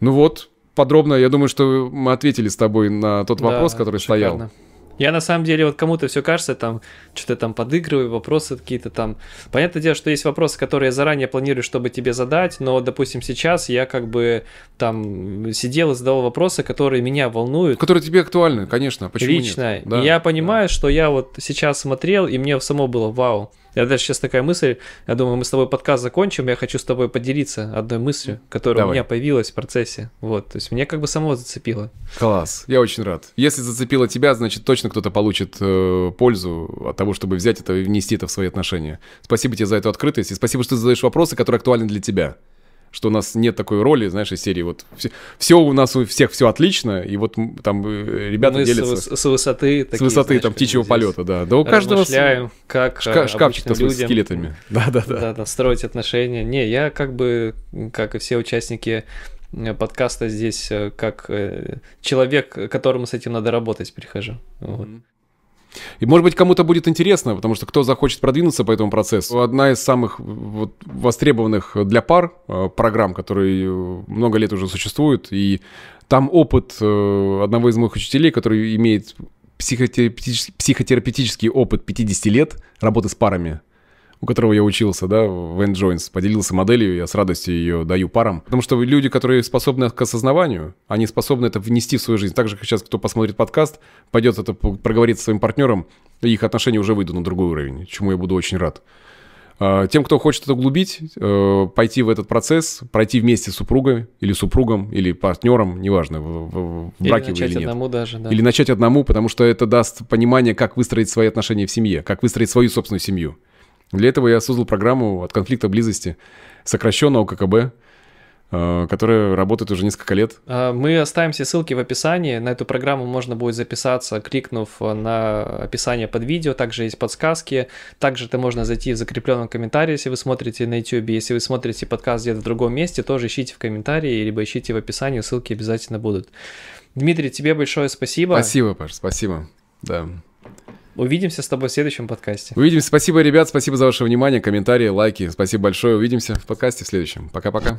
Ну вот, подробно, я думаю, что мы ответили с тобой на тот вопрос, да, который шикарно. стоял. Я на самом деле, вот кому-то все кажется, там, что-то там подыгрываю, вопросы какие-то там. Понятное дело, что есть вопросы, которые я заранее планирую, чтобы тебе задать, но, допустим, сейчас я как бы там сидел и задавал вопросы, которые меня волнуют. Которые тебе актуальны, конечно, почему Лично. Нет? Да, я понимаю, да. что я вот сейчас смотрел, и мне само было вау. Я даже сейчас такая мысль, я думаю, мы с тобой подкаст закончим, я хочу с тобой поделиться одной мыслью, которая Давай. у меня появилась в процессе. Вот, то есть мне как бы самого зацепило. Класс, я очень рад. Если зацепило тебя, значит точно кто-то получит э, пользу от того, чтобы взять это и внести это в свои отношения. Спасибо тебе за эту открытость, и спасибо, что ты задаешь вопросы, которые актуальны для тебя что у нас нет такой роли, знаешь, из серии вот все, все у нас у всех все отлично, и вот там э, ребята Мы делятся с, с высоты, такие, с высоты знаешь, там птичьего полета, да, да у каждого с, как шка, э, шкафчик-то с скелетами, <laughs> да, да, да, да, строить отношения. Не, я как бы, как и все участники э, подкаста здесь, как человек, которому с этим надо работать, прихожу. Mm-hmm. И, может быть, кому-то будет интересно, потому что кто захочет продвинуться по этому процессу. Одна из самых вот, востребованных для пар э, программ, которые э, много лет уже существуют, и там опыт э, одного из моих учителей, который имеет психотерапевтический, психотерапевтический опыт 50 лет работы с парами, у которого я учился, да, Вэн Джойнс, поделился моделью, я с радостью ее даю парам. Потому что люди, которые способны к осознаванию, они способны это внести в свою жизнь. Так же, как сейчас кто посмотрит подкаст, пойдет это проговорит со своим партнером, и их отношения уже выйдут на другой уровень, чему я буду очень рад. А, тем, кто хочет это углубить, э, пойти в этот процесс, пройти вместе с супругой или супругом, или партнером, неважно, в, в браке или, начать или нет. одному даже, да. Или начать одному, потому что это даст понимание, как выстроить свои отношения в семье, как выстроить свою собственную семью. Для этого я создал программу от конфликта близости, сокращенного ККБ, э, которая работает уже несколько лет. Э, мы оставим все ссылки в описании. На эту программу можно будет записаться, кликнув на описание под видео. Также есть подсказки. Также это можно зайти в закрепленном комментарии, если вы смотрите на YouTube. Если вы смотрите подкаст где-то в другом месте, тоже ищите в комментарии, либо ищите в описании. Ссылки обязательно будут. Дмитрий, тебе большое спасибо. Спасибо, Паш, спасибо. Да. Увидимся с тобой в следующем подкасте. Увидимся. Спасибо, ребят. Спасибо за ваше внимание, комментарии, лайки. Спасибо большое. Увидимся в подкасте в следующем. Пока-пока.